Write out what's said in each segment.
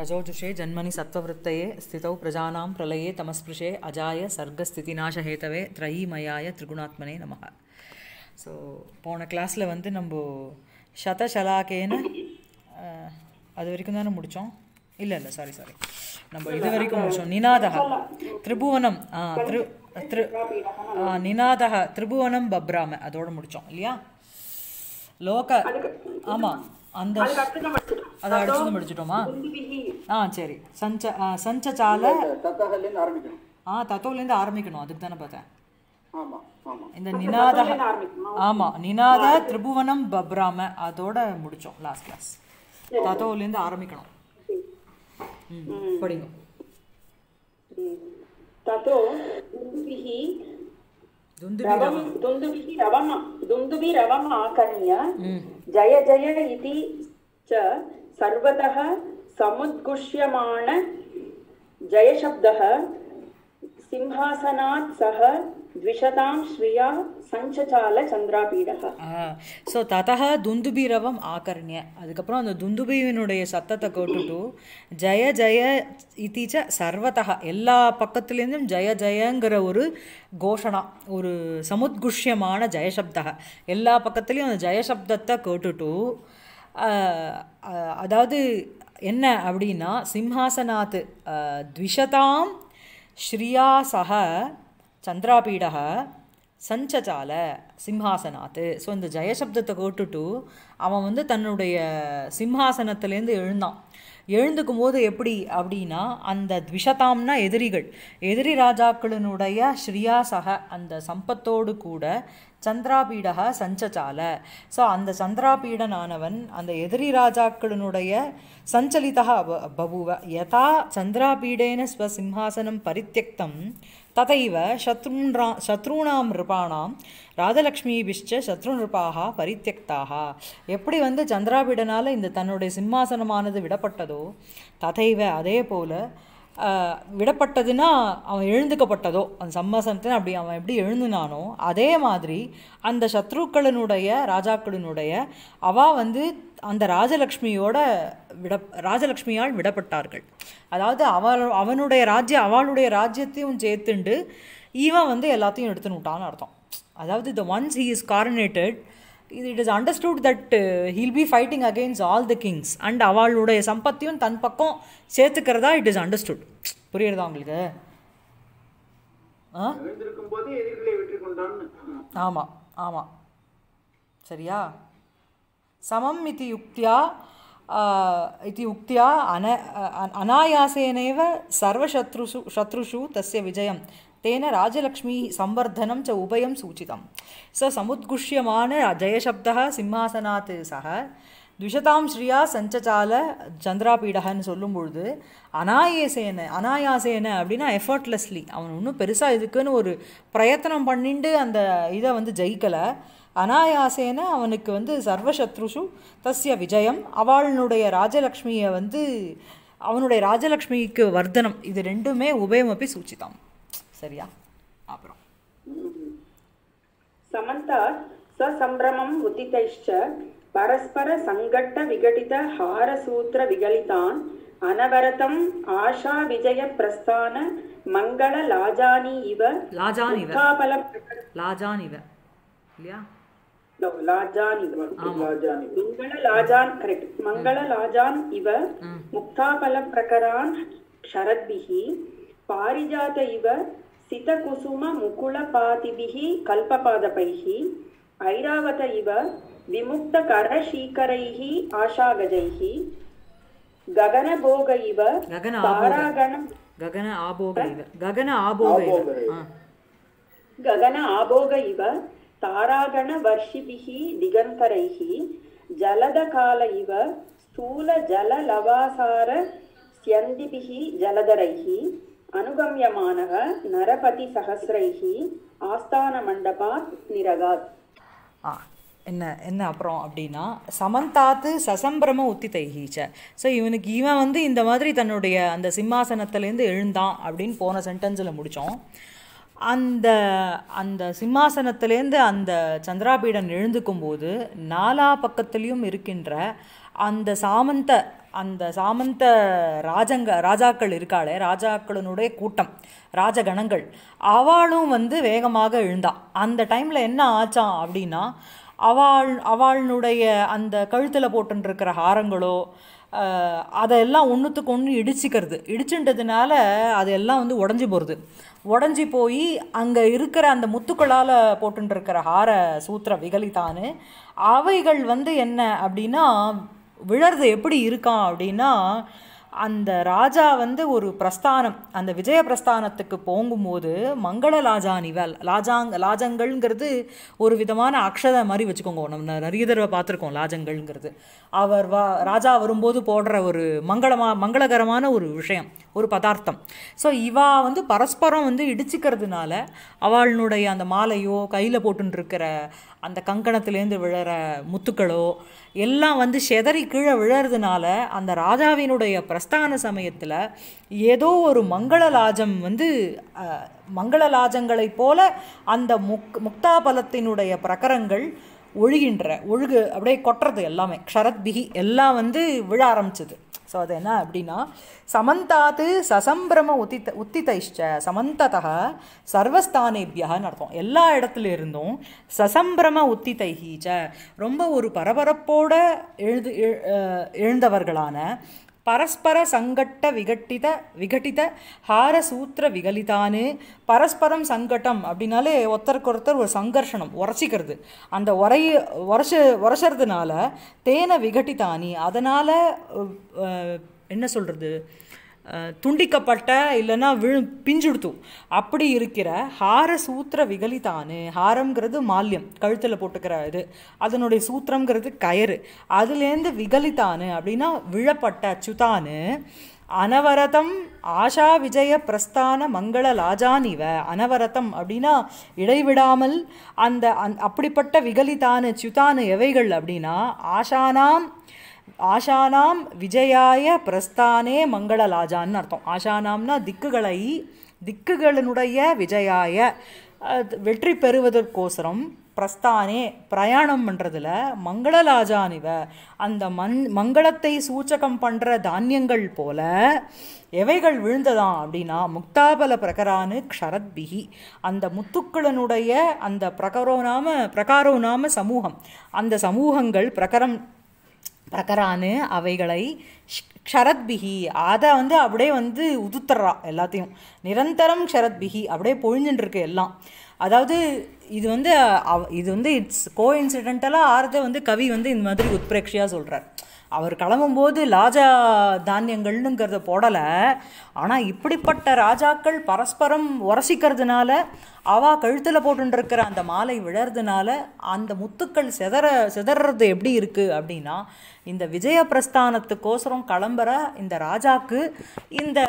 प्रचोजुषे जन्मनि सत्त्ववृत्तये स्थितौ प्रजानां प्रलये तमस्पृशे अजाय सर्गस्थितिनाशहेतवे त्रयीमयाय திரிகுணாத்மனே நமக ஸோ போன கிளாஸில் வந்து நம்ம சதசலாக்கேன்னு அது வரைக்கும் தானே முடித்தோம் இல்லை இல்லை சாரி சாரி நம்ம இது வரைக்கும் முடித்தோம் நினாதகா திரிபுவனம் ஆ திரு திரு நினாதகா திரிபுவனம் பப்ராம அதோடு முடித்தோம் இல்லையா லோக ஆமாம் அந்த அதை அடிச்சு முடிச்சிட்டோமா ஆ சரி சஞ்ச சஞ்சச்சால ஆ தத்தோலேருந்து ஆரம்பிக்கணும் அதுக்கு தானே பார்த்தேன் இந்த நினாத ஆமா நினாத திரிபுவனம் பப்ராம அதோட முடிச்சோம் லாஸ்ட் கிளாஸ் இருந்து ஆரம்பிக்கணும் ம் படிங்க ततो दुन्दुभिः दुन्दुभिः रवम दुन्दुभिरवमाकर्ण्य जय जय इति च சர்வதः சமுத்குஷ்யமான ஜயசப்தः சிம்ஹாசனாத் சஹ द्विशतां श्रिया சந்திராபீடக ஸோ ததா துந்துபீரவம் ஆகர்ணிய அதுக்கப்புறம் அந்த துந்துபீவினுடைய சத்தத்தை जय जय इति च सर्वतः எல்லா பக்கத்துலேருந்தும் जय ஜயங்கிற ஒரு கோஷனா ஒரு சமுத்குஷ்யமான ஜெயசப்தக எல்லா பக்கத்துலேயும் அந்த ஜெயசப்தத்தை கேட்டுட்டு அதாவது என்ன அப்படின்னா சிம்ஹாசனாத் த்விஷதாம் ஸ்ரீயா சக சந்திராபீடக சஞ்சச்சால சிம்ஹாசனாத்து ஸோ இந்த ஜெயசப்தத்தை கோட்டுட்டு அவன் வந்து தன்னுடைய சிம்ஹாசனத்துலேருந்து எழுந்தான் எழுந்துக்கும் போது எப்படி அப்படின்னா அந்த த்விஷதாம்னா எதிரிகள் எதிரி ராஜாக்களினுடைய ஸ்ரீயாசக அந்த சம்பத்தோடு கூட சந்திராபீடக சஞ்சசால ஸோ அந்த சந்திராபீடனானவன் அந்த எதிரி ராஜாக்களினுடைய சஞ்சலிதா பபுவ யதா சந்திராபீடேன ஸ்வசிம்ஹாசனம் பரித்தியக்தம் ததைவ சத்ருன்றா சத்ருணாம் நிருபாணாம் ராஜலக்ஷ்மிபிஷ்ட சத்ரு நிருபாக பரித்தியக்தாக எப்படி வந்து சந்திராபீடனால் இந்த தன்னுடைய சிம்மாசனமானது விடப்பட்டதோ ததைவ அதே போல் விடப்பட்டதுன்னா அவன் எழுந்துக்கப்பட்டதோ அந்த சம்மாசனத்தின் அப்படி அவன் எப்படி எழுந்துனானோ அதே மாதிரி அந்த சத்ருக்களினுடைய ராஜாக்களினுடைய அவள் வந்து அந்த ராஜலக்ஷ்மியோட விட ராஜலக்ஷ்மியால் விடப்பட்டார்கள் அதாவது அவள் அவனுடைய ராஜ்யம் அவளுடைய ராஜ்யத்தையும் சேர்த்துண்டு இவன் வந்து எல்லாத்தையும் எடுத்துன்னு விட்டான்னு அர்த்தம் அதாவது the once he is coronated இது it is understood that he'll be fighting against all the kings and அவளுடைய சம்பத்தியும் தன் பக்கம் சேர்த்துக்கிறதா இட் இஸ் அண்டர்ஸ்டுட் புரியுறதா உங்களுக்கு ஆமாம் ஆமாம் சரியா சமம் இது யுக்தியா इति उक्त्या अन अनायासेनैव सर्वशत्रुषु शत्रुषु तस्य विजयं तेन राजलक्ष्मीः संवर्धनं च उभयं सूचितं स समुद्गुष्यमान जयशब्दः सिंहासनात् सः द्विशतां ஸ்ரீயா சஞ்சச்சால சந்திராபீடகன்னு சொல்லும் பொழுது அனாயேசேன அனாயாசேன அப்படின்னா எஃபர்ட்லெஸ்லி அவன் இன்னும் பெருசாக இதுக்குன்னு ஒரு பிரயத்தனம் பண்ணிட்டு அந்த இதை வந்து ஜெயிக்கலை அனாயாசேன அவனுக்கு வந்து சர்வசத்ருஷு தஸ்ய விஜயம் அவளுடைய ராஜலக்ஷ்மியை வந்து அவனுடைய ராஜலக்ஷ்மிக்கு வர்த்தனம் இது ரெண்டுமே உபயமப்பி சூச்சிதாம் சரியா அப்புறம் சமந்தா சசம்பிரமம் உதிதைஷ்ச பரஸ்பர சங்கட்ட விகடித ஹாரசூத்திர விகலிதான் அனவரதம் ஆஷா விஜய பிரஸ்தான மங்கள லாஜானி இவ லாஜானி இவ இல்லையா மங்கள லாஜான் கரெக்ட் மங்கள லாஜான் இவ முக்தாபல பிரகரான் ஷரத்பிஹி பாரிஜாத இவ சிதகுசும முகுல பாதிபிஹி கல்பபாதபைஹி ஐராவத இவ விமுக்த கரஷீகரைஹி ஆஷாகஜைஹி ககனபோக இவ ககன ஆபோக இவ ககன ஆபோக இவ ககன ஆபோக இவ தாராகண ஜல லவாசார जलदकाल इव அனுகம்யமானக நரபதி अनुगम्यमानः ஆஸ்தான மண்டபாத் நிரகாத் என்ன என்ன அப்புறம் அப்படின்னா சமந்தாத்து சசம்பிரம தைகிச்ச ஸோ இவனுக்கு இவன் வந்து இந்த மாதிரி தன்னுடைய அந்த சிம்மாசனத்துலேருந்து எழுந்தான் அப்படின்னு போன சென்டென்ஸில் முடித்தோம் அந்த அந்த சிம்மாசனத்துலேருந்து அந்த சந்திராபீடன் எழுந்துக்கும் போது நாலா பக்கத்துலேயும் இருக்கின்ற அந்த சாமந்த அந்த சாமந்த ராஜங்க ராஜாக்கள் இருக்காளே ராஜாக்களினுடைய கூட்டம் ராஜகணங்கள் அவளும் வந்து வேகமாக எழுந்தான் அந்த டைமில் என்ன ஆச்சான் அப்படின்னா அவள் அவளுடைய அந்த கழுத்தில் போட்டுருக்கிற ஹாரங்களோ அதையெல்லாம் ஒன்றுத்துக்கு ஒன்று இடிச்சிக்கிறது இடிச்சுன்றதுனால அதையெல்லாம் வந்து உடஞ்சி போகிறது உடஞ்சி போய் அங்கே இருக்கிற அந்த முத்துக்களால் போட்டுருக்கிற ஹார சூத்திர விகலித்தானு அவைகள் வந்து என்ன அப்படின்னா விழறது எப்படி இருக்கான் அப்படின்னா அந்த ராஜா வந்து ஒரு பிரஸ்தானம் அந்த விஜய பிரஸ்தானத்துக்கு போகும்போது மங்கள லாஜா நிவல் லாஜாங் லாஜங்கள்ங்கிறது ஒரு விதமான அக்ஷதை மாதிரி வச்சுக்கோங்க நம்ம நிறைய தடவை பார்த்துருக்கோம் லாஜங்கள்ங்கிறது அவர் வா ராஜா வரும்போது போடுற ஒரு மங்களமாக மங்களகரமான ஒரு விஷயம் ஒரு பதார்த்தம் ஸோ இவா வந்து பரஸ்பரம் வந்து இடிச்சிக்கிறதுனால அவளுடைய அந்த மாலையோ கையில் போட்டுருக்கிற அந்த கங்கணத்துலேருந்து விழற முத்துக்களோ எல்லாம் வந்து செதறி கீழே விழறதுனால அந்த ராஜாவினுடைய பிரஸ்தான சமயத்தில் ஏதோ ஒரு மங்களலாஜம் வந்து மங்களலாஜங்களைப் போல அந்த முக் முக்தாபலத்தினுடைய பிரகரங்கள் ஒழுகின்ற ஒழுகு அப்படியே கொட்டுறது எல்லாமே க்ஷரத் பிகி எல்லாம் வந்து விழ ஆரம்பிச்சது ஸோ அது என்ன அப்படின்னா சமந்தாத்து சசம்பிரம உத்தித்த உத்திதைஷ்ட சமந்ததா சர்வஸ்தானேபியன்னு அர்த்தம் எல்லா இடத்துல இருந்தும் சசம்பிரம உத்திதைஹீச்ச ரொம்ப ஒரு பரபரப்போடு எழுது எழுந்தவர்களான పరస్పర விகட்டித விகட்டித ஹார ஹாரசூத்திர விகலிதானு பரஸ்பரம் சங்கட்டம் அப்படின்னாலே ஒருத்தருக்கு ஒருத்தர் ஒரு சங்கர்ஷனம் உரைச்சிக்கிறது அந்த உரை உரைச்ச உரைச்சறதுனால தேனை விகட்டித்தானி அதனால் என்ன சொல்கிறது துண்டிக்கப்பட்ட இல்லைன்னா விழு பிஞ்சுடுத்து அப்படி இருக்கிற ஹார சூத்திர விகலிதானு ஹாரம்ங்கிறது மால்யம் கழுத்தில் போட்டுக்கிற இது அதனுடைய சூத்திரங்கிறது கயிறு அதுலேருந்து விகலிதானு அப்படின்னா விழப்பட்ட சுதானு அனவரதம் ஆஷா விஜய பிரஸ்தான மங்கள லாஜானிவ அனவரதம் அப்படின்னா இடைவிடாமல் அந்த அந் அப்படிப்பட்ட விகலிதானு சுதானு எவைகள் அப்படின்னா ஆஷானாம் ஆஷானாம் விஜயாய பிரஸ்தானே மங்களலாஜான்னு அர்த்தம் ஆஷானாம்னா திக்குகளை திக்குகளினுடைய விஜயாய வெற்றி பெறுவதற்கோசரம் பிரஸ்தானே பிரயாணம் பண்ணுறதுல மங்களலாஜானிவ அந்த மண் மங்களத்தை சூச்சகம் பண்ணுற தானியங்கள் போல எவைகள் விழுந்ததாம் அப்படின்னா முக்தாபல பிரகரானு க்ஷரத்பிகி அந்த முத்துக்களனுடைய அந்த பிரகரோ நாம பிரகாரோ நாம சமூகம் அந்த சமூகங்கள் பிரகரம் பிரகரானு அவைகளை க்ஷரத்பிகி அதை வந்து அப்படியே வந்து உதுத்துறா எல்லாத்தையும் நிரந்தரம் க்ஷரத்பிகி அப்படியே பொழிஞ்சுட்டுருக்கு எல்லாம் அதாவது இது வந்து இது வந்து இட்ஸ் கோ இன்சிடென்டலாக ஆறதை வந்து கவி வந்து இந்த மாதிரி உத்பிரேட்சியாக சொல்கிறார் அவர் கிளம்பும்போது ராஜா தானியங்கள்னுங்கிறத போடலை ஆனால் இப்படிப்பட்ட ராஜாக்கள் பரஸ்பரம் உரசிக்கிறதுனால அவா கழுத்தில் போட்டுருக்கிற அந்த மாலை விழறதுனால அந்த முத்துக்கள் செதற செதறது எப்படி இருக்குது அப்படின்னா இந்த விஜய பிரஸ்தானத்துக்கோசரம் கிளம்புற இந்த ராஜாக்கு இந்த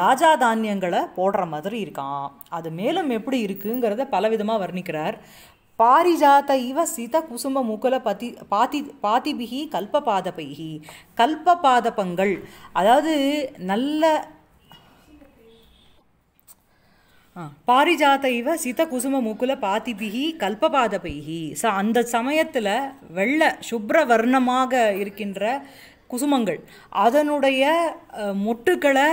லாஜா தானியங்களை போடுற மாதிரி இருக்கான் அது மேலும் எப்படி இருக்குங்கிறத பலவிதமாக வர்ணிக்கிறார் பாரிஜாத இவ சிதகுசுமமுகுல பதி பாதி பாதிபிகி கல்பபாதபைகி கல்பபாதபங்கள் அதாவது நல்ல பாரிஜாத இவ சிதகுசும முகுல பாதிபிகி கல்பபாதபைகி ச அந்த சமயத்தில் வெள்ள சுப்ர வர்ணமாக இருக்கின்ற குசுமங்கள் அதனுடைய மொட்டுக்களை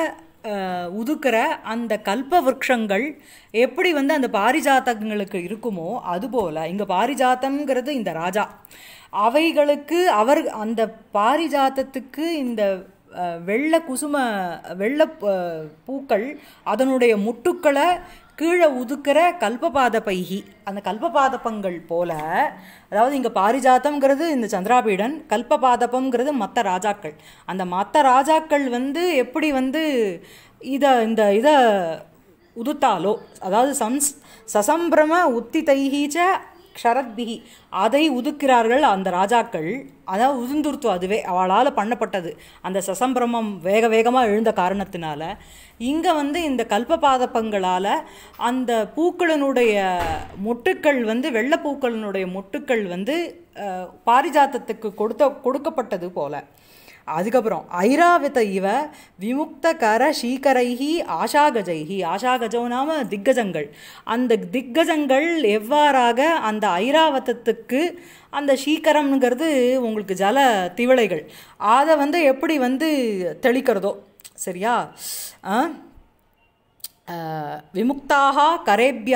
உதுக்கிற அந்த கல்ப விரக்ஷங்கள் எப்படி வந்து அந்த பாரிஜாத்தங்களுக்கு இருக்குமோ அதுபோல் இங்கே பாரிஜாத்தங்கிறது இந்த ராஜா அவைகளுக்கு அவர் அந்த பாரிஜாத்தத்துக்கு இந்த வெள்ளை குசும வெள்ளை பூக்கள் அதனுடைய முட்டுக்களை கீழே உதுக்கிற கல்பபாத பைகி அந்த கல்பபாதப்பங்கள் போல அதாவது இங்கே பாரிஜாத்தம்ங்கிறது இந்த சந்திராபீடன் கல்பபாதபம்ங்கிறது மற்ற ராஜாக்கள் அந்த மற்ற ராஜாக்கள் வந்து எப்படி வந்து இதை இந்த இதை உதுத்தாலோ அதாவது சம்ஸ் சசம்பிரம உத்தி தைஹீச்ச க்ஷரத்பிகி அதை உதுக்கிறார்கள் அந்த ராஜாக்கள் அதாவது உதிர்ந்துருத்து அதுவே அவளால் பண்ணப்பட்டது அந்த சசம்பிரமம் வேக வேகமாக எழுந்த காரணத்தினால இங்கே வந்து இந்த கல்ப பாதப்பங்களால் அந்த பூக்களினுடைய மொட்டுக்கள் வந்து வெள்ளப்பூக்களினுடைய மொட்டுக்கள் வந்து பாரிஜாத்தத்துக்கு கொடுத்த கொடுக்கப்பட்டது போல அதுக்கப்புறம் ஐராவித இவ விமுக்தகர சீக்கரைஹி ஆஷாகஜைஹி ஆஷாகஜோ நாம திக்கஜங்கள் அந்த திக்கஜங்கள் எவ்வாறாக அந்த ஐராவதத்துக்கு அந்த சீக்கரம்ங்கிறது உங்களுக்கு ஜல திவளைகள் அதை வந்து எப்படி வந்து தெளிக்கிறதோ சரியா விமுக்தாக கரேபிய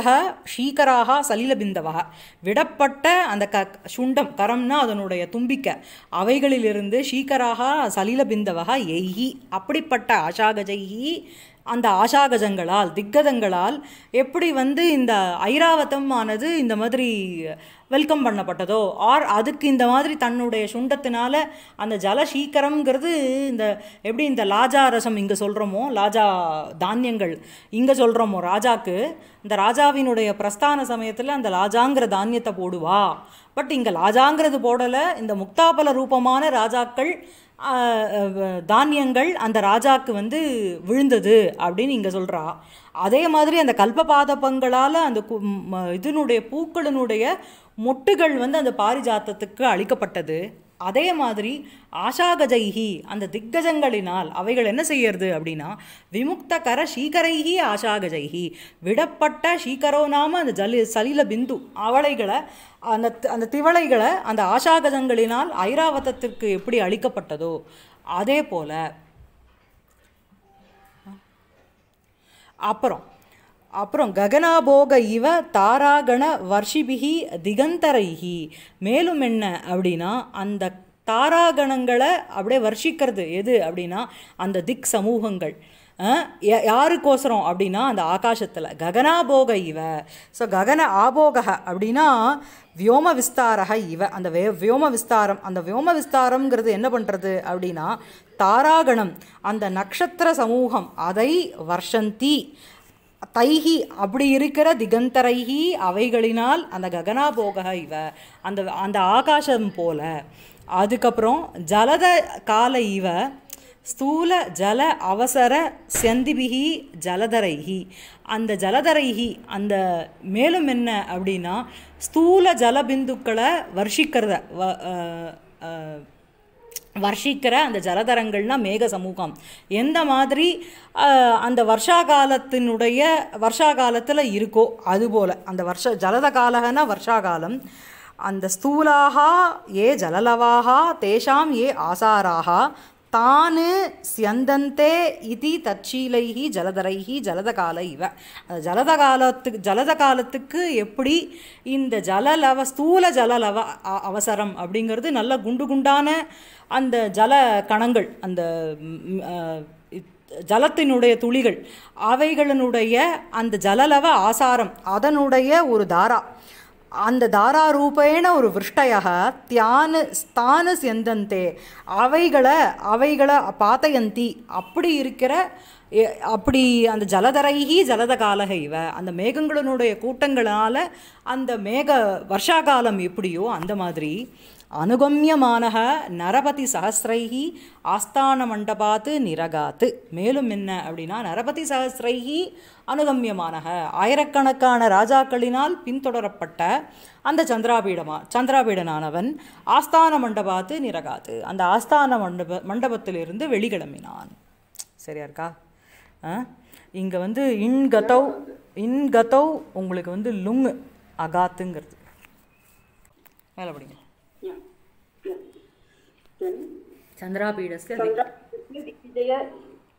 ஷீகராக சலிலபிந்தவா விடப்பட்ட அந்த க சுண்டம் கரம்னா அதனுடைய தும்பிக்க அவைகளிலிருந்து ஷீகராக சலிலபிந்தவா எய்கி அப்படிப்பட்ட அஷாகஜைகி அந்த ஆஷாகஜங்களால் திக்கதங்களால் எப்படி வந்து இந்த ஐராவதம் ஆனது இந்த மாதிரி வெல்கம் பண்ணப்பட்டதோ ஆர் அதுக்கு இந்த மாதிரி தன்னுடைய சுண்டத்தினால அந்த ஜல ஜலசீக்கரம்ங்கிறது இந்த எப்படி இந்த லாஜா ரசம் இங்கே சொல்கிறோமோ லாஜா தானியங்கள் இங்கே சொல்கிறோமோ ராஜாக்கு இந்த ராஜாவினுடைய பிரஸ்தான சமயத்தில் அந்த லாஜாங்கிற தானியத்தை போடுவா பட் இங்கே லாஜாங்கிறது போடலை இந்த முக்தாபல ரூபமான ராஜாக்கள் தானியங்கள் அந்த ராஜாவுக்கு வந்து விழுந்தது அப்படின்னு இங்கே சொல்கிறா அதே மாதிரி அந்த கல்பபாதபங்களால் அந்த இதனுடைய பூக்களினுடைய மொட்டுகள் வந்து அந்த பாரிஜாத்தத்துக்கு அளிக்கப்பட்டது அதே மாதிரி ஆஷாகஜைகி அந்த திக்கஜங்களினால் அவைகள் என்ன செய்யறது அப்படின்னா விமுக்த கர சீக்கரைகி ஆஷாகஜைகி விடப்பட்ட சீக்கரோ நாம அந்த ஜலி சலில பிந்து அவளைகளை அந்த அந்த திவளைகளை அந்த ஆஷாகதங்களினால் ஐராவதத்திற்கு எப்படி அளிக்கப்பட்டதோ அதே போல் அப்புறம் அப்புறம் ககனாபோக இவ தாராகண வர்ஷிபிகி திகந்தரைகி மேலும் என்ன அப்படின்னா அந்த தாராகணங்களை அப்படியே வர்ஷிக்கிறது எது அப்படின்னா அந்த திக் சமூகங்கள் யாருக்கோசரம் அப்படின்னா அந்த ஆகாசத்தில் ககனாபோக இவ ஸோ ககன ஆபோக அப்படின்னா வியோம விஸ்தாரக இவ அந்த வே வியோம விஸ்தாரம் அந்த வியோம விஸ்தாரம்ங்கிறது என்ன பண்ணுறது அப்படின்னா தாராகணம் அந்த நட்சத்திர சமூகம் அதை வர்ஷந்தி தைகி அப்படி இருக்கிற திகந்தரைகி அவைகளினால் அந்த ககனாபோக இவ அந்த அந்த ஆகாசம் போல அதுக்கப்புறம் ஜலத கால இவ ஸ்தூல ஜல அவசர செந்திபிகி ஜலதரைகி அந்த ஜலதரைகி அந்த மேலும் என்ன அப்படின்னா ஸ்தூல ஜலபிந்துக்களை வர்ஷிக்கிறத வ வர்ஷிக்கிற அந்த ஜலதரங்கள்னால் மேக சமூகம் எந்த மாதிரி அந்த வருஷா காலத்தினுடைய வருஷா காலத்தில் இருக்கோ அதுபோல் அந்த வருஷ ஜலத காலகனா வருஷா காலம் அந்த ஸ்தூலாக ஏ ஜலலவாக தேஷாம் ஏ ஆசாராக தானு சியந்தந்தே இதி தச்சீலைகி ஜலதரைகி ஜலதகால இவ ஜலத காலத்துக்கு ஜலத காலத்துக்கு எப்படி இந்த ஜலலவ ஸ்தூல ஜலலவ அவசரம் அப்படிங்கிறது நல்ல குண்டு குண்டான அந்த ஜல கணங்கள் அந்த ஜலத்தினுடைய துளிகள் அவைகளினுடைய அந்த ஜலலவ ஆசாரம் அதனுடைய ஒரு தாரா அந்த தாராரூபேன ஒரு விருஷ்டையாக தியான ஸ்தான செந்தந்தே அவைகளை அவைகளை பாத்தயந்தி அப்படி இருக்கிற அப்படி அந்த ஜலதரைகி ஜலத காலக இவ அந்த மேகங்களினுடைய கூட்டங்களால் அந்த மேக வருஷா காலம் எப்படியோ அந்த மாதிரி அனுகமியமான நரபதி சஹசிரைஹி ஆஸ்தான மண்டபாத்து நிரகாத்து மேலும் என்ன அப்படின்னா நரபதி சஹசிரைஹி அனுகமியமான ஆயிரக்கணக்கான ராஜாக்களினால் பின்தொடரப்பட்ட அந்த சந்திராபீடமா சந்திராபீடனானவன் ஆஸ்தான மண்டபாத்து நிரகாத்து அந்த ஆஸ்தான மண்டப மண்டபத்திலிருந்து வெளிக்கிளம்பினான் சரியா இருக்கா இங்கே வந்து இன்கதவ் இன்கதவ் உங்களுக்கு வந்து லுங்கு அகாத்துங்கிறது மேலே படிங்க किं चन्द्रापीडस्य दिग्विजय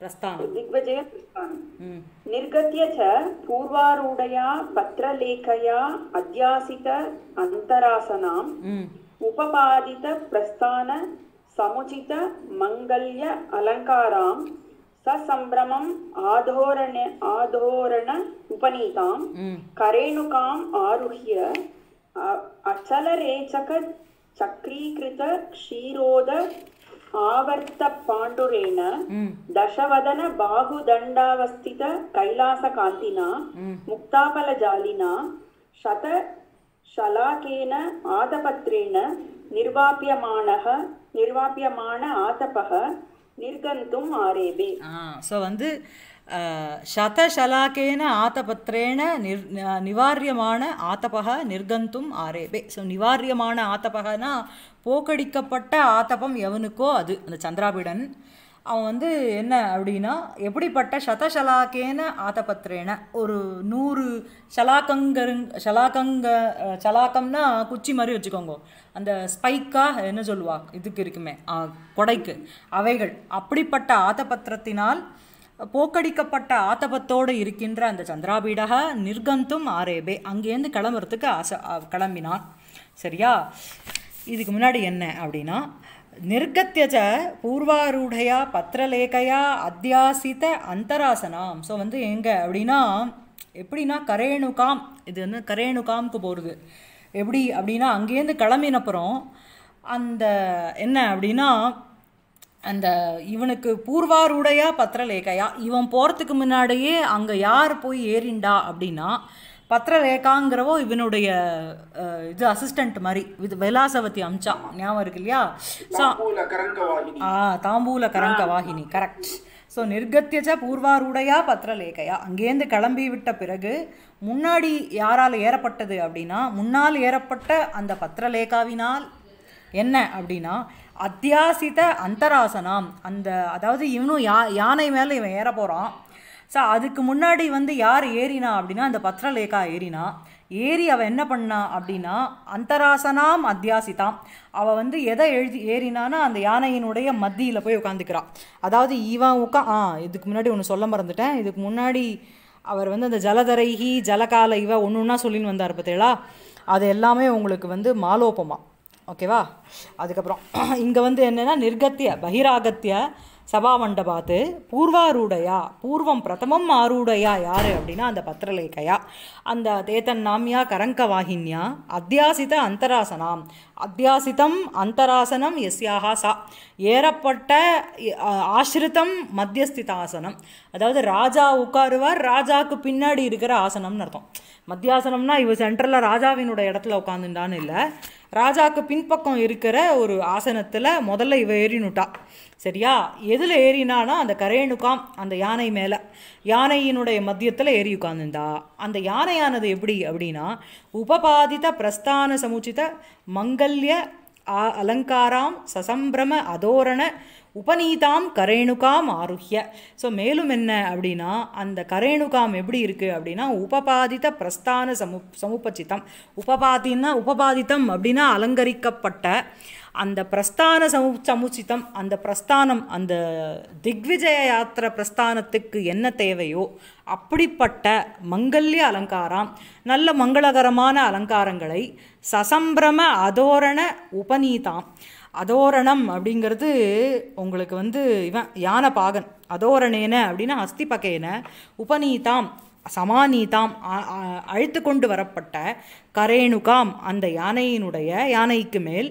प्रस्थानं दिग्विजयप्रस्थानं निर्गत्य च पूर्वारूढया पत्रलेखया अध्यासित अन्तरासनाम् उपपादितप्रस्थानसमुचित मङ्गल्य अलङ्कारां ससम्भ्रमम् आधोरण आधोरण उपनीतां करेणुकाम् आरुह्य अचलरेचक சக்ரீகிருத க்ஷீரோத ஆவர்த்த பாண்டுரேன தசவதன பாகுதண்டாவஸ்தித கைலாச காந்தினா முக்தாபல ஜாலினா சத ஷலாகேன ஆதபத்ரேன நிர்வாபியமானக நிர்வாபியமான ஆதபக நிர்கந்தும் ஆரேபே ஸோ வந்து சதசலாக்கேன ஆத்தபத்திரேன நிர் நிவாரியமான ஆத்தபக நிர்கந்தும் ஆரேபே ஸோ நிவாரியமான ஆத்தபகனா போக்கடிக்கப்பட்ட ஆத்தபம் எவனுக்கோ அது அந்த சந்திராபிடன் அவன் வந்து என்ன அப்படின்னா எப்படிப்பட்ட சதசலாக்கேன ஆத்தபத்திரேன ஒரு நூறு சலாக்கங்கருங் சலாக்கங்க சலாக்கம்னா குச்சி மாதிரி வச்சுக்கோங்க அந்த ஸ்பைக்காக என்ன சொல்லுவா இதுக்கு இருக்குமே கொடைக்கு அவைகள் அப்படிப்பட்ட ஆத்தபத்திரத்தினால் போக்கடிக்கப்பட்ட ஆத்தபத்தோடு இருக்கின்ற அந்த சந்திராபீடக நிர்கந்தும் ஆரேபே அங்கேருந்து கிளம்புறதுக்கு ஆசை கிளம்பினான் சரியா இதுக்கு முன்னாடி என்ன அப்படின்னா நிர்கத்தியஜ பூர்வாரூடையா பத்திரலேகையா அத்தியாசித்த அந்தராசனாம் ஸோ வந்து எங்கே அப்படின்னா எப்படின்னா கரேணுகாம் இது வந்து கரேணுகாம்க்கு போகிறது எப்படி அப்படின்னா அங்கேருந்து கிளம்பினப்புறம் அந்த என்ன அப்படின்னா அந்த இவனுக்கு பூர்வாருடையா பத்திரலேகையா இவன் போகிறதுக்கு முன்னாடியே அங்கே யார் போய் ஏறிண்டா அப்படின்னா பத்திரலேகாங்கிறவோ இவனுடைய இது அசிஸ்டண்ட் மாதிரி இது வெலாசவதி அம்சா ஞாபகம் இருக்கு இல்லையா ஆ தாம்பூல கரங்க வாகினி கரெக்ட் ஸோ நிர்கத்தியச்ச பூர்வாரூடையா பத்திரலேகையா அங்கேருந்து கிளம்பி விட்ட பிறகு முன்னாடி யாரால் ஏறப்பட்டது அப்படின்னா முன்னால் ஏறப்பட்ட அந்த பத்திரலேகாவினால் என்ன அப்படின்னா அத்தியாசித அந்தராசனம் அந்த அதாவது இவனும் யா யானை மேலே இவன் ஏற போகிறான் ஸோ அதுக்கு முன்னாடி வந்து யார் ஏறினா அப்படின்னா அந்த பத்ரலேகா ஏறினா ஏறி அவள் என்ன பண்ணா அப்படின்னா அந்தராசனாம் அத்தியாசிதாம் அவள் வந்து எதை எழுதி ஏறினானா அந்த யானையினுடைய மத்தியில் போய் உட்காந்துக்கிறான் அதாவது இவன் உட்கா ஆ இதுக்கு முன்னாடி ஒன்று சொல்ல மறந்துட்டேன் இதுக்கு முன்னாடி அவர் வந்து அந்த ஜலதரைகி ஜலகால இவ ஒன்று ஒன்றா சொல்லின்னு வந்தார் பார்த்தீங்களா அது எல்லாமே உங்களுக்கு வந்து மாலோபமாக ஓகேவா அதுக்கப்புறம் இங்கே வந்து என்னென்னா நிர்கத்திய பகிராகத்திய சபாமண்டபாத்து பூர்வாரூடையா பூர்வம் பிரதமம் ஆரூடையா யார் அப்படின்னா அந்த பத்திரலேகையா அந்த தேத்தன் நாமியா கரங்க வாகின்யா அத்தியாசித அந்தராசனாம் அத்தியாசிதம் அந்தராசனம் எஸ்யாகா சா ஏறப்பட்ட ஆசிரித்தம் மத்தியஸ்திதாசனம் அதாவது ராஜா உட்காருவார் ராஜாவுக்கு பின்னாடி இருக்கிற ஆசனம்னு அர்த்தம் மத்தியாசனம்னா இவ சென்ட்ரலில் ராஜாவினுடைய இடத்துல உட்காந்துட்டான்னு இல்லை ராஜாவுக்கு பின்பக்கம் இருக்கிற ஒரு ஆசனத்தில் முதல்ல இவ ஏறினுட்டா சரியா எதில் ஏறினானா அந்த கரேணுக்காம் அந்த யானை மேலே யானையினுடைய மத்தியத்தில் ஏறி உட்காந்துருந்தா அந்த யானையானது எப்படி அப்படின்னா உபபாதித பிரஸ்தான சமுச்சித மங்கல்ய அலங்காராம் சசம்பிரம அதோரண உபநீதாம் கரேணுகாம் ஆருஹ்ய ஸோ மேலும் என்ன அப்படின்னா அந்த கரேணுகாம் எப்படி இருக்குது அப்படின்னா உபபாதித பிரஸ்தான சமு சமுபச்சித்தம் உபபாதின்னா உபபாதித்தம் அப்படின்னா அலங்கரிக்கப்பட்ட அந்த பிரஸ்தான சமு சமுச்சித்தம் அந்த பிரஸ்தானம் அந்த திக்விஜய யாத்திரை பிரஸ்தானத்துக்கு என்ன தேவையோ அப்படிப்பட்ட மங்கல்ய அலங்காரம் நல்ல மங்களகரமான அலங்காரங்களை சசம்பிரம அதோரண உபநீதாம் அதோரணம் அப்படிங்கிறது உங்களுக்கு வந்து இவன் யானை பாகன் அதோரணேன அப்படின்னா அஸ்தி பகையன உபநீதாம் சமானீதாம் அழைத்து கொண்டு வரப்பட்ட கரேணுகாம் அந்த யானையினுடைய யானைக்கு மேல்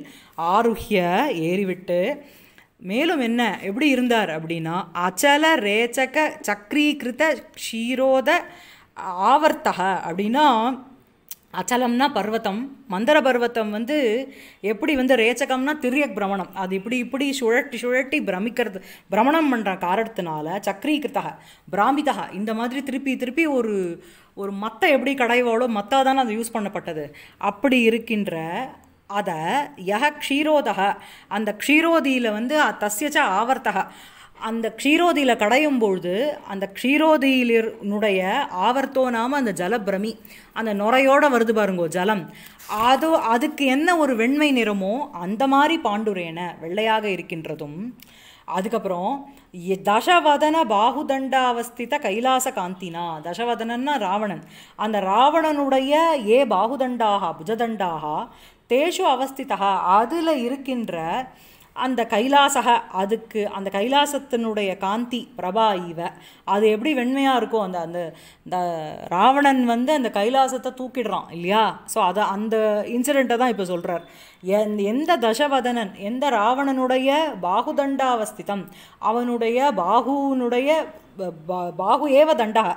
ஆருஹ்ய ஏறிவிட்டு மேலும் என்ன எப்படி இருந்தார் அப்படின்னா அச்சல ரேச்சக சக்ரீகிருத க்ஷீரோத ஆவர்த்தக அப்படின்னா அச்சலம்னா பர்வத்தம் மந்திர பர்வத்தம் வந்து எப்படி வந்து ரேச்சகம்னா திரியக் பிரமணம் அது இப்படி இப்படி சுழட்டி சுழட்டி பிரமிக்கிறது பிரமணம் பண்ணுற காரணத்தினால சக்கரீகிருத்தக பிராமிதக இந்த மாதிரி திருப்பி திருப்பி ஒரு ஒரு மத்தை எப்படி கடைவாளோ மத்தா தானே அது யூஸ் பண்ணப்பட்டது அப்படி இருக்கின்ற அதை யக க்ஷீரோதக அந்த க்ஷீரோதியில் வந்து தஸ்யச்ச ஆவர்த்தக அந்த க்ஷீரோதியில் கடையும் பொழுது அந்த க்ஷீரோதியிலுடைய ஆவர்த்தோனாம அந்த ஜலப்பிரமி அந்த நுரையோடு வருது பாருங்கோ ஜலம் அது அதுக்கு என்ன ஒரு வெண்மை நிறமோ அந்த மாதிரி பாண்டுரேன வெள்ளையாக இருக்கின்றதும் அதுக்கப்புறம் தசவதன பாகுதண்ட அவஸ்தித கைலாச காந்தினா தசவதனன்னா ராவணன் அந்த ராவணனுடைய ஏ பாகுதண்டாக புஜதண்டாக தேஷு அவஸ்திதா அதில் இருக்கின்ற அந்த கைலாசக அதுக்கு அந்த கைலாசத்தினுடைய காந்தி பிரபா இவ அது எப்படி வெண்மையாக இருக்கும் அந்த அந்த இந்த ராவணன் வந்து அந்த கைலாசத்தை தூக்கிடுறான் இல்லையா ஸோ அதை அந்த இன்சிடெண்ட்டை தான் இப்போ சொல்கிறார் எந்த தசவதனன் எந்த ராவணனுடைய பாகுதண்டாவஸ்திதம் அவனுடைய பாகுனுடைய பாகு ஏவ தண்டக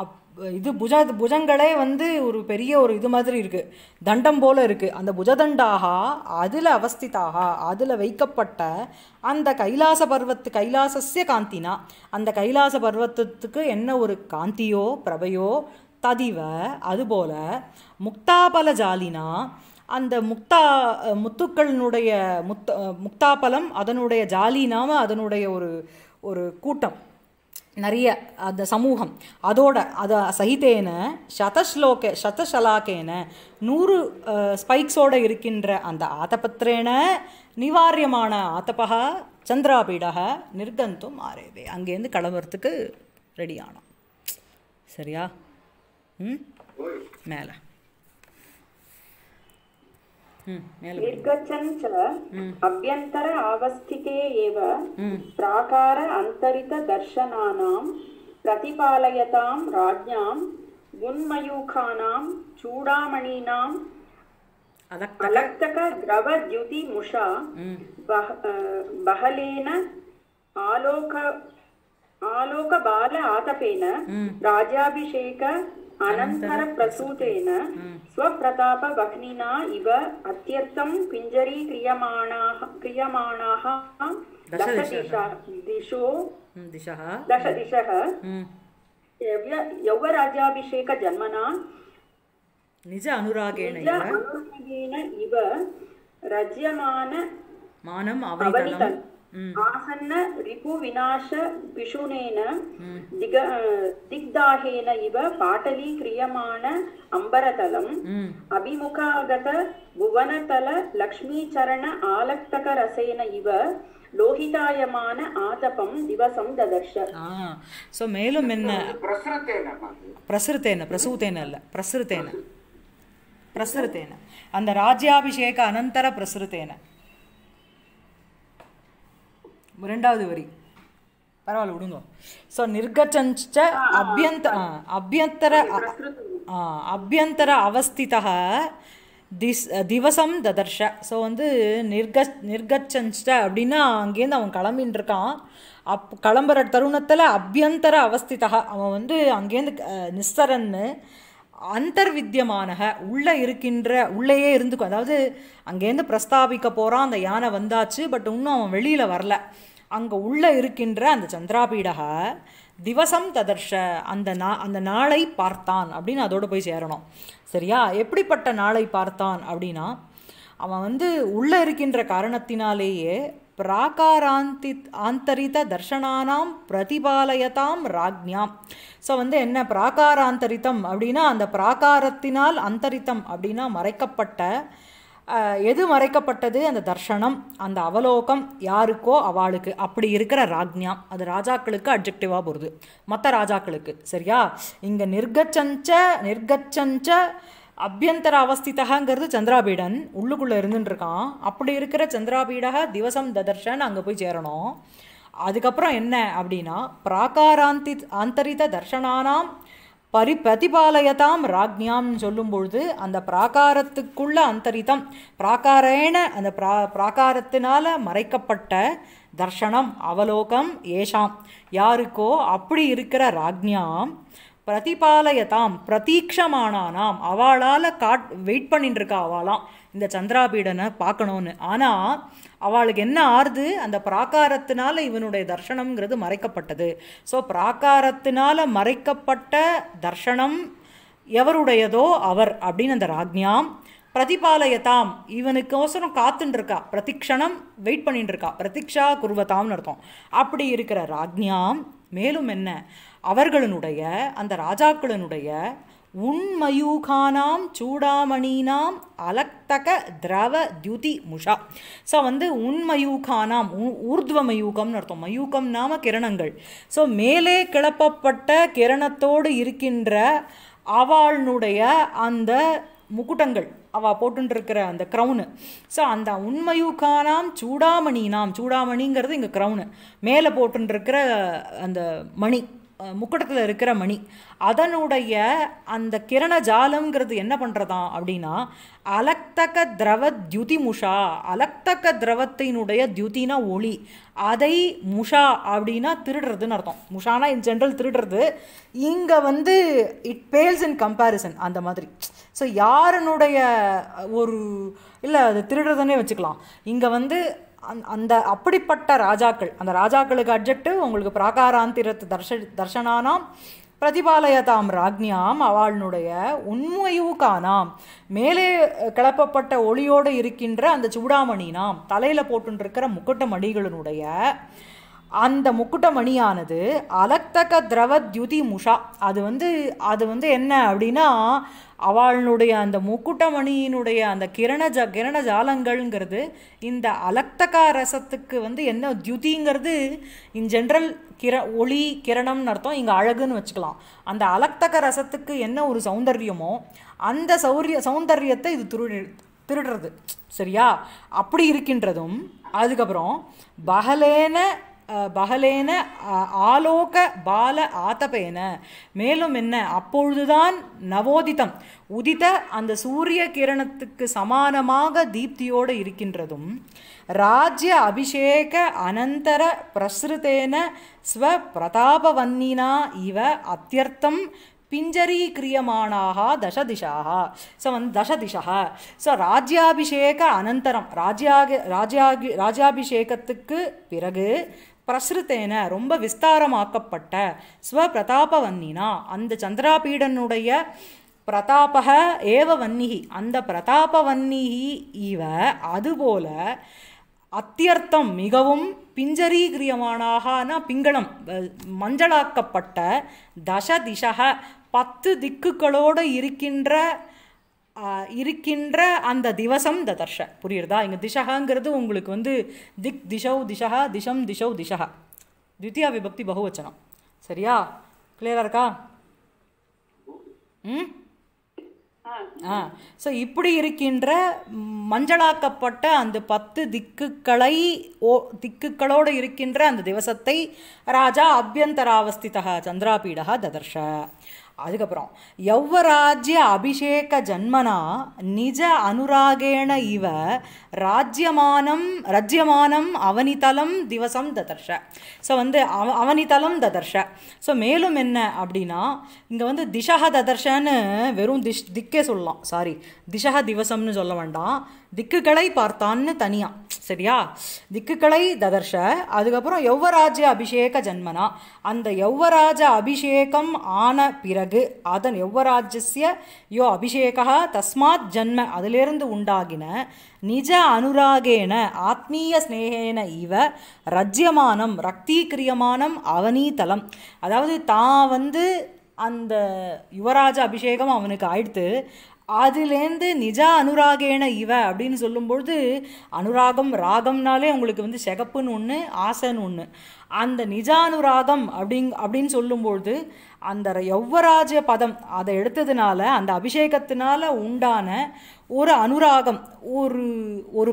அப் இது புஜ புஜங்களே வந்து ஒரு பெரிய ஒரு இது மாதிரி இருக்குது தண்டம் போல் இருக்குது அந்த புஜதண்டாக அதில் அவஸ்திதாக அதில் வைக்கப்பட்ட அந்த கைலாச பர்வத்து கைலாசஸ்ய காந்தினா அந்த கைலாச பர்வத்தத்துக்கு என்ன ஒரு காந்தியோ பிரபையோ ததிவ அதுபோல் முக்தாபல ஜாலினா அந்த முக்தா முத்துக்களினுடைய முத்த முக்தாபலம் அதனுடைய ஜாலினாம அதனுடைய ஒரு ஒரு கூட்டம் நிறைய அந்த சமூகம் அதோட அதை சகிதேன சதஸ்லோக சதசலாக்கேன நூறு ஸ்பைக்ஸோடு இருக்கின்ற அந்த ஆத்தபத்திரேன நிவாரியமான ஆத்தப்பா சந்திராபீடக நிர்கந்தும் ஆரேவே அங்கேருந்து கிளம்புறதுக்கு ரெடியானோம் சரியா ம் மேலே हं ये गच्छन चला एव प्राकार अंतरित दर्शनानां प्रतिपालयताम राज्ञाम् गुन्मयुखानां चूडामणिनां अदकलकक द्रवद्युतिमुषा बहलेन आलोक आलोक बाल आतकैन राज्याभिषेक अनन्तरप्रसूतेन स्वप्रतापवह्निना इव अत्यर्थं पिञ्जरीक्रियमाणाः क्रियमाणाः दशदिशो दिशः दशदिशः यौवराज्याभिषेकजन्मना निज अनुरागेण अनुरागेण इव रज्यमान मानम् अवनितम् आसन्न रिपुविनाश विषुणेन दिग दिग्दाहेन इव पाटली क्रियमाण अम्बरतलम् अभिमुखागत भुवनतल लक्ष्मीचरण आलक्तकरसेन इव லோகிதாயமான ஆதபம் திவசம் ததர்ஷ ஸோ மேலும் என்ன பிரசுரத்தேன பிரசூத்தேன அல்ல பிரசுரத்தேன பிரசுரத்தேன அந்த ராஜ்யாபிஷேக அனந்தர பிரசுரத்தேன ரெண்டாவது வரி பரவாயில்ல விடுங்க ஸோ నిర్గచంచ அபியந்த அபியந்தர அபியந்தர அவஸ்திதக திஸ் திவசம் ததர்ஷ ஸோ வந்து நிர்க நிர்கச்சன்ஸ்ட அப்படின்னா அங்கேருந்து அவன் கிளம்பின்னு இருக்கான் அப் கிளம்புற தருணத்தில் அபியந்தர அவஸ்திதா அவன் வந்து அங்கேருந்து நிஸ்தரன்னு அந்தர்வித்தியமான உள்ளே இருக்கின்ற உள்ளேயே இருந்துக்கும் அதாவது அங்கேருந்து பிரஸ்தாபிக்க போகிறான் அந்த யானை வந்தாச்சு பட் இன்னும் அவன் வெளியில் வரல அங்கே உள்ளே இருக்கின்ற அந்த சந்திராபீடக திவசம் ததர்ஷ அந்த நா அந்த நாளை பார்த்தான் அப்படின்னு அதோடு போய் சேரணும் சரியா எப்படிப்பட்ட நாளை பார்த்தான் அப்படின்னா அவன் வந்து உள்ளே இருக்கின்ற காரணத்தினாலேயே பிராகாராந்தி ஆந்தரித தர்ஷனானாம் பிரதிபாலயதாம் ராஜ்யாம் ஸோ வந்து என்ன பிராகாராந்தரித்தம் அப்படின்னா அந்த பிராகாரத்தினால் அந்தரித்தம் அப்படின்னா மறைக்கப்பட்ட எது மறைக்கப்பட்டது அந்த தர்ஷனம் அந்த அவலோகம் யாருக்கோ அவளுக்கு அப்படி இருக்கிற ராஜ்ஞா அது ராஜாக்களுக்கு அப்ஜெக்டிவாக போகிறது மற்ற ராஜாக்களுக்கு சரியா இங்கே நிர்கச்சஞ்ச நிர்கச்சஞ்ச அபியந்தர அவஸ்திதகங்கிறது சந்திராபீடன் உள்ளுக்குள்ளே இருந்துட்டுருக்கான் அப்படி இருக்கிற சந்திராபீடக திவசம் ததர்ஷன் அங்கே போய் சேரணும் அதுக்கப்புறம் என்ன அப்படின்னா பிராகாராந்தி ஆந்தரித தர்ஷனானாம் பரிபதிபாலயதாம் ராஜ்ஞாம்னு சொல்லும் பொழுது அந்த பிராகாரத்துக்குள்ள அந்தரிதம் பிராகாரேன அந்த பிரா பிராகாரத்தினால மறைக்கப்பட்ட தர்ஷனம் அவலோகம் ஏஷாம் யாருக்கோ அப்படி இருக்கிற ராஜ்யாம் பிரதிபாலயதாம் பிரதீக்ஷமானானாம் அவளால் காட் வெயிட் பண்ணிட்டுருக்கா அவளாம் இந்த சந்திராபீடனை பார்க்கணும்னு ஆனால் அவளுக்கு என்ன ஆறுது அந்த பிராகாரத்தினால இவனுடைய தர்ஷனம்ங்கிறது மறைக்கப்பட்டது ஸோ பிராகாரத்தினால மறைக்கப்பட்ட தர்ஷனம் எவருடையதோ அவர் அப்படின்னு அந்த ராஜ்ஞாம் பிரதிபாலயதாம் இவனுக்கோசரம் காத்துட்டுருக்கா பிரதிக்ஷணம் வெயிட் இருக்கா பிரதிக்ஷா குருவதாம்னு அர்த்தம் அப்படி இருக்கிற ராஜ்யாம் மேலும் என்ன அவர்களினுடைய அந்த ராஜாக்களினுடைய உண்மயூகானாம் சூடாமணினாம் அலக்தக திரவ தியுதி முஷா ஸோ வந்து உண்மயூகானாம் ஊர்துவ மயூகம்னு அர்த்தம் மயூகம் நாம கிரணங்கள் ஸோ மேலே கிளப்பப்பட்ட கிரணத்தோடு இருக்கின்ற அவளுடைய அந்த முக்குட்டங்கள் அவள் போட்டுருக்கிற அந்த க்ரௌனு ஸோ அந்த உண்மையுக்கானாம் சூடாமணி நாம் சூடாமணிங்கிறது இங்கே க்ரௌனு மேலே போட்டுருக்கிற அந்த மணி முக்கடத்தில் இருக்கிற மணி அதனுடைய அந்த கிரண ஜாலம்ங்கிறது என்ன பண்ணுறதாம் அப்படின்னா அலக்தக திரவ தியுதி முஷா அலக்தக திரவத்தினுடைய தியுதினா ஒளி அதை முஷா அப்படின்னா திருடுறதுன்னு அர்த்தம் முஷானா இன் ஜென்ரல் திருடுறது இங்கே வந்து இட் பேல்ஸ் இன் கம்பேரிசன் அந்த மாதிரி ஸோ யாருனுடைய ஒரு இல்லை அது திருடுறதுன்னே வச்சுக்கலாம் இங்கே வந்து அந் அந்த அப்படிப்பட்ட ராஜாக்கள் அந்த ராஜாக்களுக்கு அட்ஜெக்டிவ் உங்களுக்கு பிராகாராந்திரத்து தர்ஷ தர்ஷனானாம் பிரதிபாலயதாம் ராஜ்ஞாம் அவளுடைய உண்மையூக்கானாம் மேலே கிளப்பப்பட்ட ஒளியோடு இருக்கின்ற அந்த சூடாமணினாம் தலையில் போட்டுருக்கிற முக்குட்டமணிகளினுடைய அந்த முக்குட்டமணியானது அலக்தக திரவத்யுதி முஷா அது வந்து அது வந்து என்ன அப்படின்னா அவளுடைய அந்த முக்குட்டமணியினுடைய அந்த கிரண ஜ கிரண ஜாலங்கள்ங்கிறது இந்த அலக்தகா ரசத்துக்கு வந்து என்ன தியுதிங்கிறது இன் ஜென்ரல் கிர ஒளி கிரணம்னு அர்த்தம் இங்கே அழகுன்னு வச்சுக்கலாம் அந்த அலக்தக ரசத்துக்கு என்ன ஒரு சௌந்தர்யமோ அந்த சௌரிய சௌந்தர்யத்தை இது திருடி திருடுறது சரியா அப்படி இருக்கின்றதும் அதுக்கப்புறம் பகலேன பகலேன ஆலோக பால ஆத்தபேன மேலும் என்ன அப்பொழுதுதான் நவோதிதம் உதித்த அந்த சூரிய கிரணத்துக்கு சமானமாக தீப்தியோடு இருக்கின்றதும் ராஜ்ய அபிஷேக அனந்தர பிரசிருத்தேன ஸ்வ பிரதாபவன்னினா இவ அத்தியர்த்தம் பிஞ்சரீக்கிரியமானாக தசதிஷாக ஸோ வந்து ದಶದಿಶಃ ஸோ ராஜ்யாபிஷேக அனந்தரம் ராஜ்யாக ರಾಜ್ಯಾಗಿ ராஜ்யாபிஷேகத்துக்கு பிறகு பிரசுருத்தேன ரொம்ப விஸ்தாரமாக்கப்பட்ட ஸ்வ வன்னினா அந்த சந்திராபீடனுடைய பிரதாப ஏவ வன்னிகி அந்த வன்னிகி இவ அதுபோல அத்தியர்த்தம் மிகவும் பிஞ்சரீகிரியமானாகனா பிங்களம் மஞ்சளாக்கப்பட்ட தச திசக பத்து திக்குகளோடு இருக்கின்ற இருக்கின்ற அந்த திவசம் ததர்ஷ புரியுறதா இங்கே திசகாங்கிறது உங்களுக்கு வந்து திக் திஷௌ திசா திஷம் திஷௌ திசா திவித்தியா விபக்தி பகுவச்சனம் சரியா கிளியராக இருக்கா ம் ஆ ஸோ இப்படி இருக்கின்ற மஞ்சளாக்கப்பட்ட அந்த பத்து திக்குக்களை ஓ திக்குகளோடு இருக்கின்ற அந்த திவசத்தை ராஜா அபியந்தராவஸ்தித சந்திராபீடா ததர்ஷ அதுக்கப்புறம் யௌவராஜ்ய அபிஷேக ஜன்மனா நிஜ அனுராகேண இவ ராஜ்யமானம் ரஜ்யமானம் அவனிதலம் திவசம் ததர்ஷ ஸோ வந்து அவ அவனிதலம் ததர்ஷ ஸோ மேலும் என்ன அப்படின்னா இங்கே வந்து திஷக ததர்ஷன்னு வெறும் திஷ் திக்கே சொல்லலாம் சாரி திஷக திவசம்னு சொல்ல வேண்டாம் திக்குகளை பார்த்தான்னு தனியாக சரியா திக்குகளை ததர்ஷ அதுக்கப்புறம் யௌவராஜ்ய அபிஷேக ஜன்மனா அந்த யௌவராஜ அபிஷேகம் ஆன பிறகு பிறகு அதன் யுவராஜ்ய யோ அபிஷேகா தஸ்மாத் ஜன்ம அதிலிருந்து உண்டாகின நிஜ அனுராகேன ஆத்மீய ஸ்னேகேன இவ ரஜ்யமானம் ரக்தீக்கிரியமானம் அவனீதலம் அதாவது தான் வந்து அந்த யுவராஜ அபிஷேகம் அவனுக்கு ஆயிடுத்து அதுலேருந்து நிஜா அனுராகேன இவ அப்படின்னு சொல்லும்பொழுது அனுராகம் ராகம்னாலே உங்களுக்கு வந்து செகப்புன்னு ஒன்று ஆசைன்னு ஒன்று அந்த நிஜானுராதம் அப்படிங் அப்படின்னு சொல்லும்பொழுது அந்த யௌவராஜ பதம் அதை எடுத்ததுனால அந்த அபிஷேகத்தினால உண்டான ஒரு அனுராகம் ஒரு ஒரு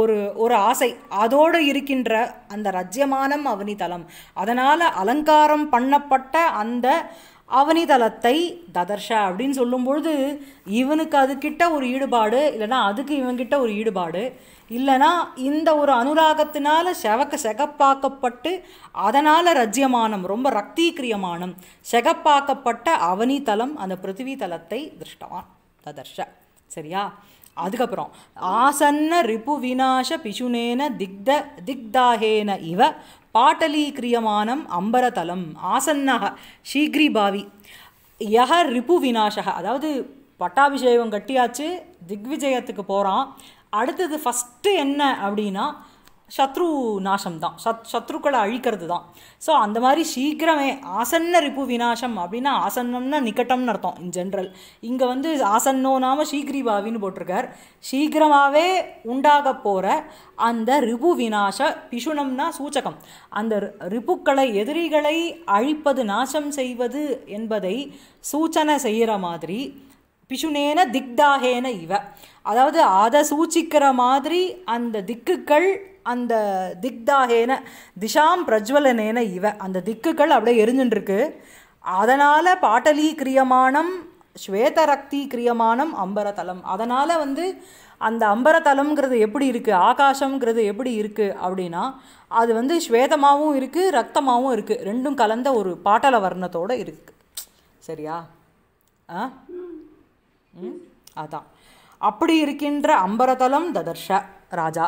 ஒரு ஒரு ஆசை அதோடு இருக்கின்ற அந்த ரஜ்யமானம் அவனிதலம் அதனால் அலங்காரம் பண்ணப்பட்ட அந்த அவனிதளத்தை ததர்ஷா அப்படின்னு சொல்லும்பொழுது இவனுக்கு அதுக்கிட்ட ஒரு ஈடுபாடு இல்லைனா அதுக்கு இவன்கிட்ட ஒரு ஈடுபாடு இல்லைனா இந்த ஒரு அனுராகத்தினால் செவக்க செகப்பாக்கப்பட்டு அதனால் ரஜ்யமானம் ரொம்ப ரக்தீக்கிரியமானம் செகப்பாக்கப்பட்ட அவனி தலம் அந்த பிருத்திவி தலத்தை திருஷ்டவான் ததர்ஷ சரியா அதுக்கப்புறம் ஆசன்ன ரிப்பு விநாச பிசுனேன திக்த திக்தாகேன இவ பாட்டலீக்கிரியமானம் அம்பரதலம் ஆசன்னக பாவி யக ரிப்பு விநாசக அதாவது பட்டாபிஷேகம் கட்டியாச்சு திக்விஜயத்துக்கு போகிறான் அடுத்தது ஃபஸ்ட்டு என்ன அப்படின்னா சத்ரு நாசம் தான் சத் சத்ருக்களை அழிக்கிறது தான் ஸோ அந்த மாதிரி சீக்கிரமே ஆசன்ன ரிப்பு விநாசம் அப்படின்னா ஆசன்னம்னா நிக்கட்டம்னு அர்த்தம் இன் ஜென்ரல் இங்கே வந்து ஆசன்னோ நாம சீக்கிரி பாவின்னு போட்டிருக்கார் சீக்கிரமாகவே உண்டாக போகிற அந்த ரிபு விநாச பிஷுனம்னா சூச்சகம் அந்த ரிப்புக்களை எதிரிகளை அழிப்பது நாசம் செய்வது என்பதை சூச்சனை செய்கிற மாதிரி பிஷுனேன திக்தாகேன இவ அதாவது அதை சூச்சிக்கிற மாதிரி அந்த திக்குகள் அந்த திக்தாகேன திஷாம் பிரஜ்வலனேன இவ அந்த திக்குகள் அப்படியே எரிஞ்சுட்டுருக்கு அதனால் பாட்டலி கிரியமானம் ஸ்வேதரக்தி கிரியமானம் அம்பரதலம் அதனால் வந்து அந்த அம்பரதலம்ங்கிறது எப்படி இருக்குது ஆகாசம்ங்கிறது எப்படி இருக்குது அப்படின்னா அது வந்து ஸ்வேதமாகவும் இருக்குது ரத்தமாகவும் இருக்குது ரெண்டும் கலந்த ஒரு பாட்டல வர்ணத்தோடு இருக்குது சரியா ஆ அதான் அப்படி இருக்கின்ற அம்பரதலம் ததர்ஷ ராஜா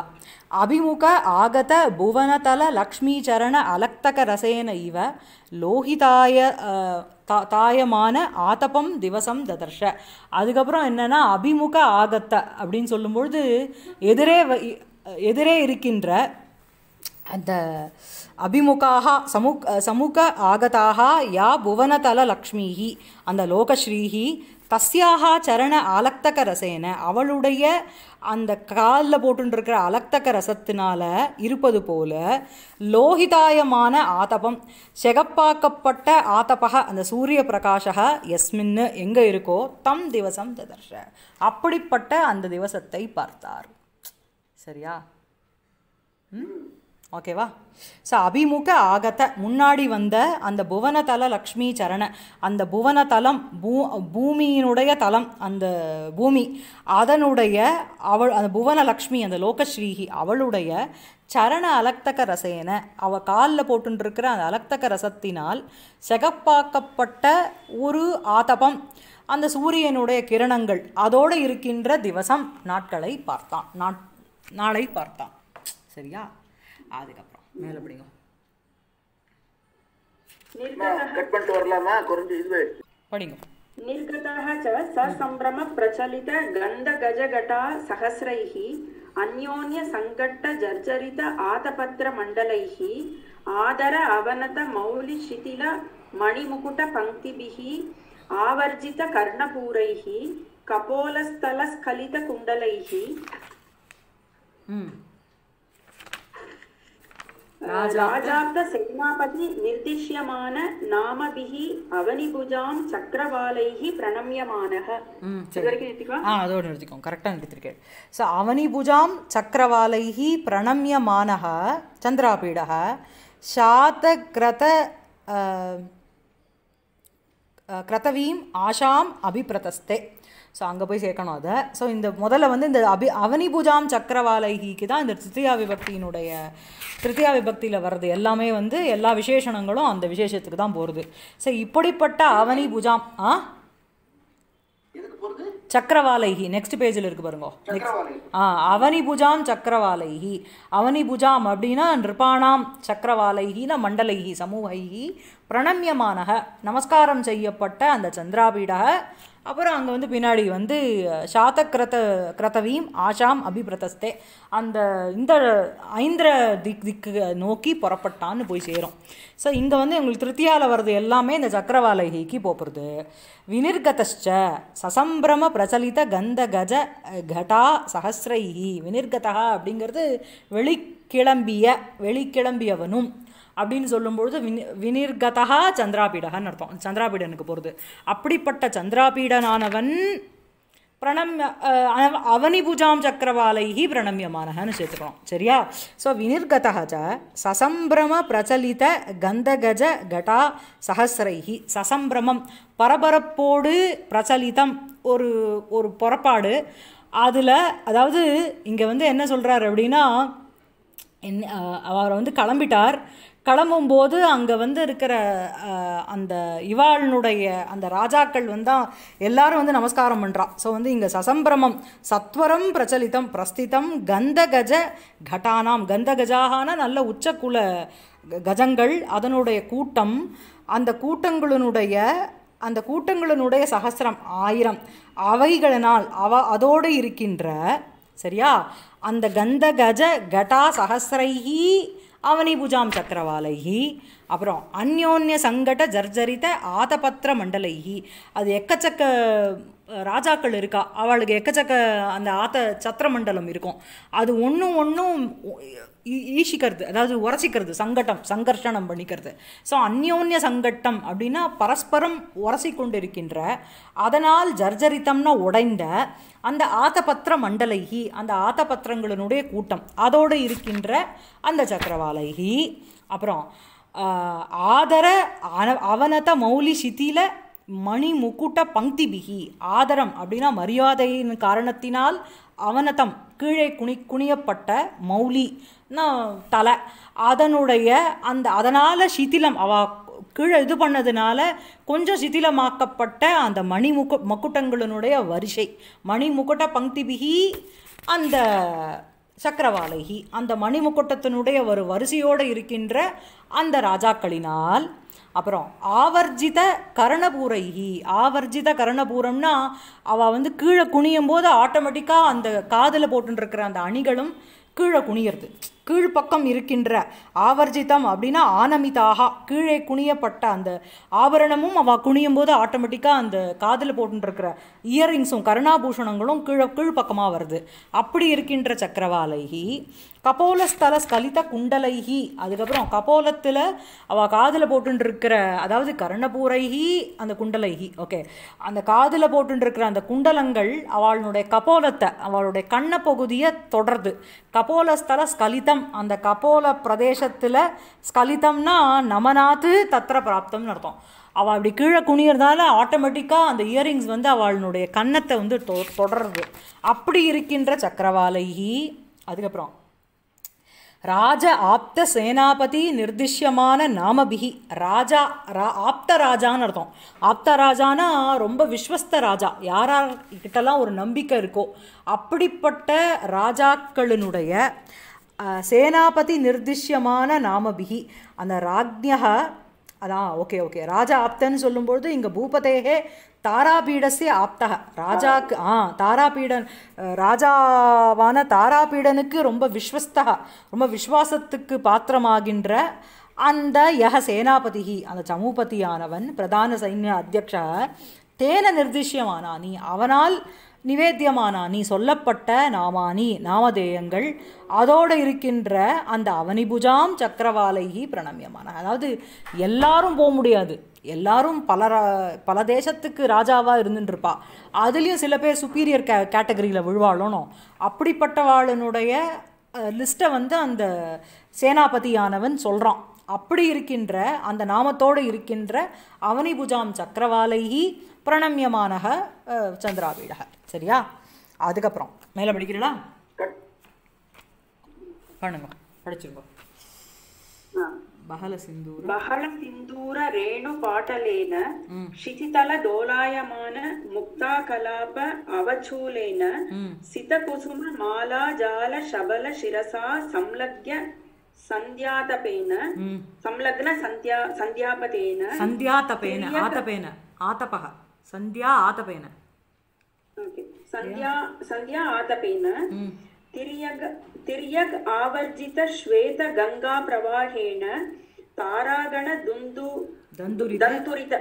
அபிமுக ஆகத புவனதல லக்ஷ்மி சரண அலக்தக ரசேன இவ லோகிதாய தா தாயமான ஆத்தபம் திவசம் ததர்ஷ அதுக்கப்புறம் என்னென்னா அபிமுக ஆகத்த அப்படின்னு சொல்லும்பொழுது எதிரே எதிரே இருக்கின்ற அந்த அபிமுகாக சமுக் சமூக ஆகதாக யா புவனதல லக்ஷ்மிஹி அந்த லோகஸ்ரீஹி தஸ்யாக சரண அலக்தக ரசேன அவளுடைய அந்த காலில் போட்டுருக்கிற அலக்தக ரசத்தினால் இருப்பது போல லோகிதாயமான ஆதபம் செகப்பாக்கப்பட்ட ஆதபக அந்த சூரிய பிரகாஷக எஸ்மின்னு எங்கே இருக்கோ தம் திவசம் ததர்ஷ அப்படிப்பட்ட அந்த திவசத்தை பார்த்தார் சரியா ம் ஓகேவா ஸோ அபிமுக ஆகத்த முன்னாடி வந்த அந்த புவனதல லக்ஷ்மி சரண அந்த புவனதலம் பூ பூமியினுடைய தலம் அந்த பூமி அதனுடைய அவள் அந்த புவனலக்ஷ்மி அந்த லோகஸ்ரீஹி அவளுடைய சரண அலக்தக ரசேன அவ காலில் போட்டுருக்கிற அந்த அலக்தக ரசத்தினால் செகப்பாக்கப்பட்ட ஒரு ஆதபம் அந்த சூரியனுடைய கிரணங்கள் அதோடு இருக்கின்ற திவசம் நாட்களை பார்த்தான் நாட் நாளை பார்த்தான் சரியா அதுக்கப்புறம் மேலே பிடிக்கும் கட் பண்ணிட்டு வரலாமா குறைஞ்சு இதுவே படிங்க निर्गतः च ससम्भ्रमप्रचलित गन्धगजघटा सहस्रैः अन्योन्यसङ्कटजर्जरित आतपत्रमण्डलैः आदर अवनतमौलिशिथिलमणिमुकुटपङ्क्तिभिः आवर्जितकर्णपूरैः कपोलस्थलस्खलितकुण्डलैः ராஜாப்த சேனாபதி நிர்திஷ்யமான நாமபிகி அவனிபுஜாம் சக்கரவாலைகி பிரணம்யமானக அதோடு நிறுத்திக்கோம் கரெக்டாக நிறுத்திருக்கேன் ஸோ அவனிபுஜாம் சக்கரவாலைகி பிரணம்யமானக சந்திராபீடக சாதகிரத கிரதவீம் ஆஷாம் அபிப்ரதஸ்தே ஸோ அங்கே போய் சேர்க்கணும் அதை ஸோ இந்த முதல்ல வந்து இந்த அபி அவனி பூஜாம் தான் இந்த திருத்தியா விபக்தியினுடைய திருத்தியா விபக்தியில் வர்றது எல்லாமே வந்து எல்லா விசேஷணங்களும் அந்த விசேஷத்துக்கு தான் போகிறது ஸோ இப்படிப்பட்ட அவனி பூஜாம் ஆ சக்கரவாலைகி நெக்ஸ்ட் பேஜில் இருக்கு பாருங்க ஆ அவனி புஜாம் சக்கரவாலைகி அவனி புஜாம் அப்படின்னா நிருபானாம் சக்கரவாலைஹின மண்டலைகி சமூகி பிரணமியமான நமஸ்காரம் செய்யப்பட்ட அந்த சந்திராபீட அப்புறம் அங்கே வந்து பின்னாடி வந்து சாத்த கிரத கிரதவியும் ஆஷாம் அபிபிரதஸ்தே அந்த இந்த ஐந்திர திக் திக்கு நோக்கி புறப்பட்டான்னு போய் சேரும் ஸோ இங்கே வந்து எங்களுக்கு திருத்தியால் வர்றது எல்லாமே இந்த சக்கரவாலகிக்கு போகிறது வினிர்கதஷ்ச சசம்பிரம பிரச்சலித கந்த கஜ கடா சஹசிரைஹி வினிர்கதா அப்படிங்கிறது வெளிக்கிளம்பிய வெளிக்கிளம்பியவனும் அப்படின்னு சொல்லும்பொழுது வினி வினிர்கதா சந்திராபீடகன்னு அர்த்தம் சந்திராபீடனுக்கு போகிறது அப்படிப்பட்ட சந்திராபீடனானவன் அவனி அவனிபுஜாம் சக்கரவாலைஹி பிரணமியமானகன்னு சேர்த்துக்கணும் சரியா ஸோ வினிர்கதா சசம்பிரம பிரச்சலித கந்தகஜ கடா சஹசிரைஹி சசம்பிரமம் பரபரப்போடு பிரச்சலிதம் ஒரு ஒரு புறப்பாடு அதில் அதாவது இங்கே வந்து என்ன சொல்கிறார் அப்படின்னா என் அவரை வந்து கிளம்பிட்டார் கிளம்பும்போது அங்கே வந்து இருக்கிற அந்த இவாளினுடைய அந்த ராஜாக்கள் வந்தா எல்லாரும் வந்து நமஸ்காரம் பண்ணுறான் ஸோ வந்து இங்கே சசம்பிரமம் சத்வரம் பிரச்சலிதம் பிரஸ்திதம் கந்தகஜ கட்டானாம் கந்தகஜாகான நல்ல உச்சக்குல கஜங்கள் அதனுடைய கூட்டம் அந்த கூட்டங்களினுடைய அந்த கூட்டங்களினுடைய சகசிரம் ஆயிரம் அவைகளினால் அவ அதோடு இருக்கின்ற சரியா அந்த கந்தகஜ கட்டா சகசிரைஹி அவனி புஜாம் சக்கரவாலைகி அப்புறம் அந்யோன்ய சங்கட ஜர்ஜரித்த ஆதபத்திர மண்டலைகி அது எக்கச்சக்க ராஜாக்கள் இருக்கா அவளுக்கு எக்கச்சக்க அந்த ஆத்த சத்திர மண்டலம் இருக்கும் அது ஒன்றும் ஒன்றும் ஈஷிக்கிறது அதாவது உரசிக்கிறது சங்கட்டம் சங்கர்ஷனம் பண்ணிக்கிறது ஸோ அந்யோன்ய சங்கட்டம் அப்படின்னா பரஸ்பரம் உரசி கொண்டிருக்கின்ற அதனால் ஜர்ஜரித்தம்னா உடைந்த அந்த ஆத்தபத்திர மண்டலைகி அந்த ஆத்தபத்திரங்களினுடைய கூட்டம் அதோடு இருக்கின்ற அந்த சக்கரவாலைகி அப்புறம் ஆதர அவனத மௌலி சித்தியில் மணி முக்குட்ட பங்கி பிகி ஆதரம் அப்படின்னா மரியாதையின் காரணத்தினால் அவனதம் கீழே குனி குனியப்பட்ட மௌலி தலை அதனுடைய அந்த அதனால் சிதிலம் அவ கீழே இது பண்ணதுனால கொஞ்சம் சிதிலமாக்கப்பட்ட அந்த மணி முக்கு மக்குட்டங்களுடைய வரிசை மணி முக்குட்ட பங்கிபிகி அந்த சக்கரவாலைகி அந்த மணிமுக்குட்டத்தினுடைய ஒரு வரிசையோடு இருக்கின்ற அந்த ராஜாக்களினால் அப்புறம் ஆவர்ஜித கரணபூரைகி ஆவர்ஜித கரணபூரம்னா அவள் வந்து கீழே குனியும் போது ஆட்டோமேட்டிக்காக அந்த காதில் போட்டுருக்கிற அந்த அணிகளும் கீழே குனியிறது கீழ்ப்பக்கம் இருக்கின்ற ஆவர்ஜிதம் அப்படின்னா ஆனமிதாகா கீழே குனியப்பட்ட அந்த ஆபரணமும் அவள் குனியும் போது ஆட்டோமேட்டிக்காக அந்த காதில் போட்டுருக்கிற இயரிங்ஸும் கருணாபூஷணங்களும் கீழே கீழ்ப்பக்கமாக வருது அப்படி இருக்கின்ற சக்கரவாலைகி கபோலஸ்தல ஸ்கலித குண்டலைகி அதுக்கப்புறம் கபோலத்தில் அவள் காதில் போட்டுருக்கிற அதாவது கர்ணபூரைகி அந்த குண்டலைகி ஓகே அந்த காதில் போட்டுருக்கிற அந்த குண்டலங்கள் அவளுடைய கபோலத்தை அவளுடைய கண்ண பகுதியை தொடருது கபோலஸ்தல ஸ்கலித ஸ்கலிதம் அந்த கபோல பிரதேசத்தில் ஸ்கலிதம்னா நமநாத்து தத்திர பிராப்தம்னு அர்த்தம் அவள் அப்படி கீழே குனியறதால ஆட்டோமேட்டிக்காக அந்த இயரிங்ஸ் வந்து அவளுடைய கன்னத்தை வந்து தொ தொடருது அப்படி இருக்கின்ற சக்கரவாலைகி அதுக்கப்புறம் ராஜ ஆப்த சேனாபதி நிர்திஷ்யமான நாமபிகி ராஜா ரா ஆப்த ராஜான்னு அர்த்தம் ஆப்த ராஜானா ரொம்ப விஸ்வஸ்த ராஜா யாரார் ஒரு நம்பிக்கை இருக்கோ அப்படிப்பட்ட ராஜாக்களினுடைய சேனாபதி நிர்திஷ்யமான நாமபிகி அந்த ராஜ்யா அதான் ஓகே ஓகே ராஜா ஆப்தன்னு சொல்லும்பொழுது இங்கே பூபதேகே தாராபீடசே ஆப்தா ராஜாக்கு ஆ தாராபீடன் ராஜாவான தாராபீடனுக்கு ரொம்ப விஸ்வஸ்தா ரொம்ப விஸ்வாசத்துக்கு பாத்திரமாகின்ற அந்த யக சேனாபதிகி அந்த சமூபதியானவன் பிரதான சைன்ய அத்தியக்ஷ தேன நிர்திஷ்யமானானி அவனால் நிவேத்தியமானா நீ சொல்லப்பட்ட நாமானி நாமதேயங்கள் அதோடு இருக்கின்ற அந்த அவனிபுஜாம் சக்கரவாலைகி பிரணமியமான அதாவது எல்லாரும் போக முடியாது எல்லாரும் பல பல தேசத்துக்கு ராஜாவாக இருந்துட்டுருப்பா அதுலேயும் சில பேர் சுப்பீரியர் கே கேட்டகரியில் விழுவாளணும் அப்படிப்பட்டவாளனுடைய லிஸ்ட்டை வந்து அந்த சேனாபதியானவன் சொல்கிறான் அப்படி இருக்கின்ற அந்த நாமத்தோடு இருக்கின்ற அவனிபுஜாம் சக்கரவாலைகி பிரணமியமானக சந்திராபீடக சரியா அதுக்கப்புறம் மேலே படிக்கிறீங்களா பண்ணுங்க படிச்சிருங்க బహల సింధూర బహల సింధూర రేణు పాటలేన క్షితితల దోలాయమాన ముక్తాకలాప అవచూలేన సితకుసుమ మాలాజాల శబల శిరసా సంలగ్య సంధ్యాతపేన సంలగ్న సంధ్యా సంధ్యాపతేన సంధ్యాతపేన ఆతపేన ఆతపహ సంధ్యా ఆతపైన సంధ్యా సంధ్యా ఆతపైన తిరియగ తిరియగ్ ఆవర్జిత శ్వేత గంగా ప్రవాహేణ తారాగణ దుందు దంతురిత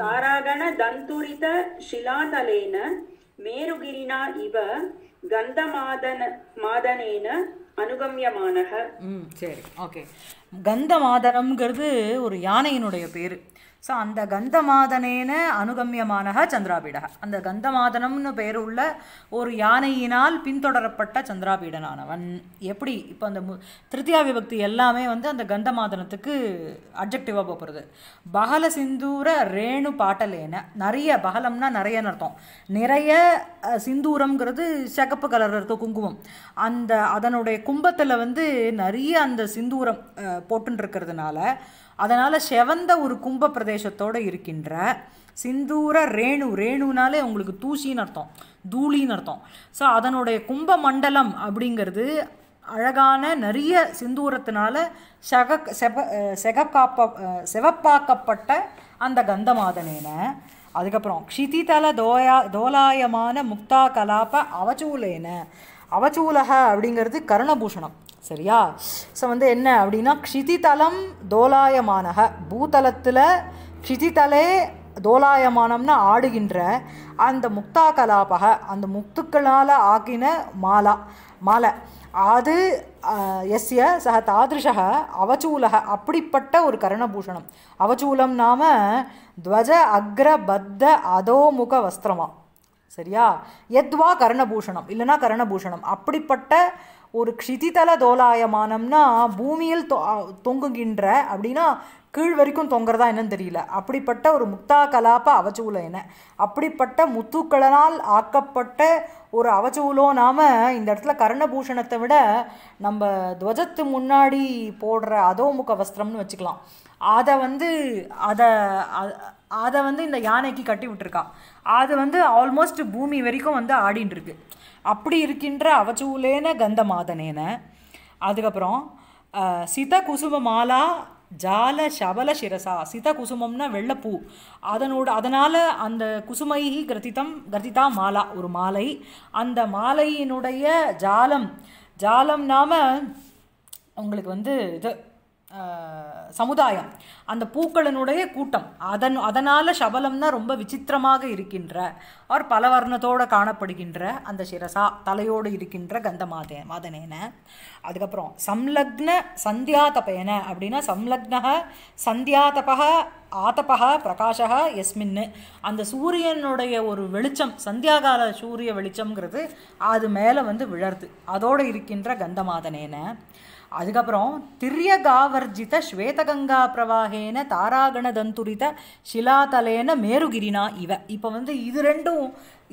తారాగణ దంతురిత శిలాతలేన మేరుగిరినా ఇవ கந்தமாதன மாதனேன அனுகமியமானக ம் சரி ஓகே கந்தமாதனம்ங்கிறது ஒரு யானையினுடைய பேர் ஸோ அந்த கந்தமாதனேன அனுகமியமான சந்திராபீடக அந்த கந்தமாதனம்னு பேர் உள்ள ஒரு யானையினால் பின்தொடரப்பட்ட சந்திராபீடனானவன் எப்படி இப்போ அந்த திருத்தியா விபக்தி எல்லாமே வந்து அந்த கந்தமாதனத்துக்கு அப்ஜெக்டிவாக போகிறது பகல சிந்தூர ரேணு பாட்டலேன நிறைய பகலம்னா நிறைய அர்த்தம் நிறைய சிந்தூரம்ங்கிறது சிகப்பு கலர் இருக்க குங்குமம் அந்த அதனுடைய கும்பத்தில் வந்து நிறைய அந்த சிந்தூரம் போட்டுருக்கிறதுனால அதனால் செவந்த ஒரு கும்ப பிரதேசத்தோடு இருக்கின்ற சிந்தூர ரேணு ரேணுனாலே உங்களுக்கு தூசின்னு அர்த்தம் தூளின்னு அர்த்தம் ஸோ அதனுடைய கும்ப மண்டலம் அப்படிங்கிறது அழகான நிறைய சிந்தூரத்தினால செக செப செகக்காப்ப செவப்பாக்கப்பட்ட அந்த கந்தமாதனேன அதுக்கப்புறம் க்ஷிதிதல தோயா தோலாயமான முக்தா கலாப அவச்சூலேன அவச்சூலக அப்படிங்கிறது கருணபூஷணம் சரியா ஸோ வந்து என்ன அப்படின்னா க்ஷிதிதலம் தோலாயமானக பூதலத்தில் க்ஷிதிதலே தோலாயமானம்னு ஆடுகின்ற அந்த முக்தா கலாபக அந்த முத்துக்களால் ஆக்கின மாலா மாலை அது எஸ்ய சக தாதிருஷக அவச்சூலக அப்படிப்பட்ட ஒரு கரணபூஷணம் அவச்சூலம் நாம துவஜ அக்ர பத்த அதோமுக வஸ்திரமா சரியா எத்வா கரணபூஷணம் இல்லைனா கரணபூஷணம் அப்படிப்பட்ட ஒரு க்ஷிதிதல தோலாயமானம்னா பூமியில் தொ தொங்குகின்ற அப்படின்னா கீழ் வரைக்கும் தொங்குறதா என்னன்னு தெரியல அப்படிப்பட்ட ஒரு முக்தா கலாப்ப அவச்சூல என்ன அப்படிப்பட்ட முத்துக்களனால் ஆக்கப்பட்ட ஒரு அவச்சூலோ நாம் இந்த இடத்துல கர்ணபூஷணத்தை விட நம்ம துவஜத்து முன்னாடி போடுற அதோமுக வஸ்திரம்னு வச்சுக்கலாம் அதை வந்து அதை அதை வந்து இந்த யானைக்கு கட்டி விட்டுருக்கா அது வந்து ஆல்மோஸ்ட் பூமி வரைக்கும் வந்து ஆடின்னு இருக்கு அப்படி இருக்கின்ற அவச்சூலேன கந்த மாதனேன அதுக்கப்புறம் சித குசும மாலா ஜால சபல சிரசா சித குசுமம்னா வெள்ளப்பூ அதனோட அதனால் அந்த குசுமை கிரதித்தம் கிரதிதா மாலா ஒரு மாலை அந்த மாலையினுடைய ஜாலம் ஜாலம் நாம உங்களுக்கு வந்து இது சமுதாயம் அந்த பூக்களினுடைய கூட்டம் அதன் அதனால் சபலம்னா ரொம்ப விசித்திரமாக இருக்கின்ற அவர் பல வர்ணத்தோடு காணப்படுகின்ற அந்த சிரசா தலையோடு இருக்கின்ற கந்தமாதே மாதனேன அதுக்கப்புறம் சம்லக்ன சந்தியாதபேன அப்படின்னா சம்லக்னக சந்தியாதபக ஆதபக பிரகாஷக எஸ்மின்னு அந்த சூரியனுடைய ஒரு வெளிச்சம் சந்தியாகால சூரிய வெளிச்சம்ங்கிறது அது மேலே வந்து விழருது அதோடு இருக்கின்ற கந்தமாதனேன அதுக்கப்புறம் திரியகாவர்ஜித ஸ்வேதகங்கா பிரவாகேன தாராகண தந்துரித சிலாதலேன மேருகிரினா இவ இப்போ வந்து இது ரெண்டும்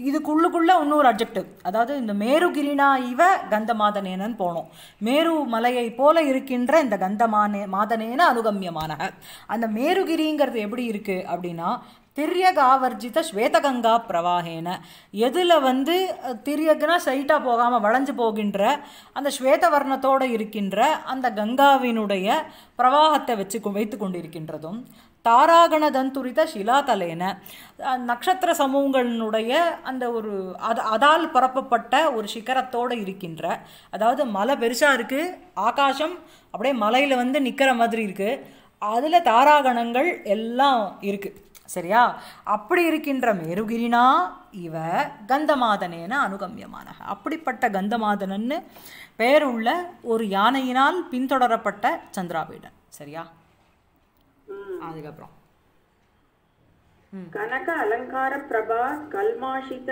இதுக்குள்ளுக்குள்ளே இன்னொரு அப்ஜெக்டிவ் அதாவது இந்த மேருகிரினா இவ கந்தமாதனேனன் போனோம் மேரு மலையை போல இருக்கின்ற இந்த கந்தமானே மாதனேன அனுகமியமான அந்த மேருகிரிங்கிறது எப்படி இருக்குது அப்படின்னா திரியகாவர்ஜித ஸ்வேதகங்கா பிரவாகேன எதில் வந்து திரியகுனா சைட்டாக போகாமல் வளைஞ்சு போகின்ற அந்த ஸ்வேத வர்ணத்தோடு இருக்கின்ற அந்த கங்காவினுடைய பிரவாகத்தை வச்சு வைத்து கொண்டிருக்கின்றதும் தாராகண தந்துரித சிலாதலேன நட்சத்திர சமூகங்களினுடைய அந்த ஒரு அது அதால் பரப்பப்பட்ட ஒரு சிகரத்தோடு இருக்கின்ற அதாவது மலை பெருசாக இருக்குது ஆகாசம் அப்படியே மலையில் வந்து நிற்கிற மாதிரி இருக்குது அதில் தாராகணங்கள் எல்லாம் இருக்குது சரியா அப்படி இருக்கின்ற மேருகிரினா இவ கந்தமாதனேன அனுகமியமான அப்படிப்பட்ட கந்தமாதனன்னு பெயருள்ள ஒரு யானையினால் பின்தொடரப்பட்ட சந்திராபீடன் சரியா அதுக்கப்புறம் கனக அலங்கார பிரபா கல்மாஷித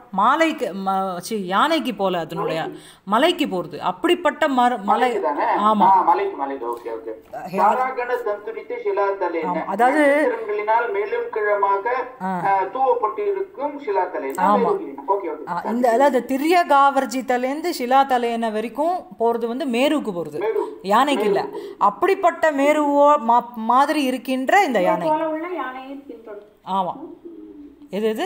மாலைக்கு யானைக்கு போல அதனுடைய மலைக்கு போகிறது அப்படிப்பட்ட மர மலை ஆமாம் அதாவது இந்த அதாவது திரிய காவர்ஜி சிலா தலையின வரைக்கும் போகிறது வந்து மேருக்கு போகிறது யானைக்கு இல்லை அப்படிப்பட்ட மேருவோ மாதிரி இருக்கின்ற இந்த யானை ஆமாம் எது எது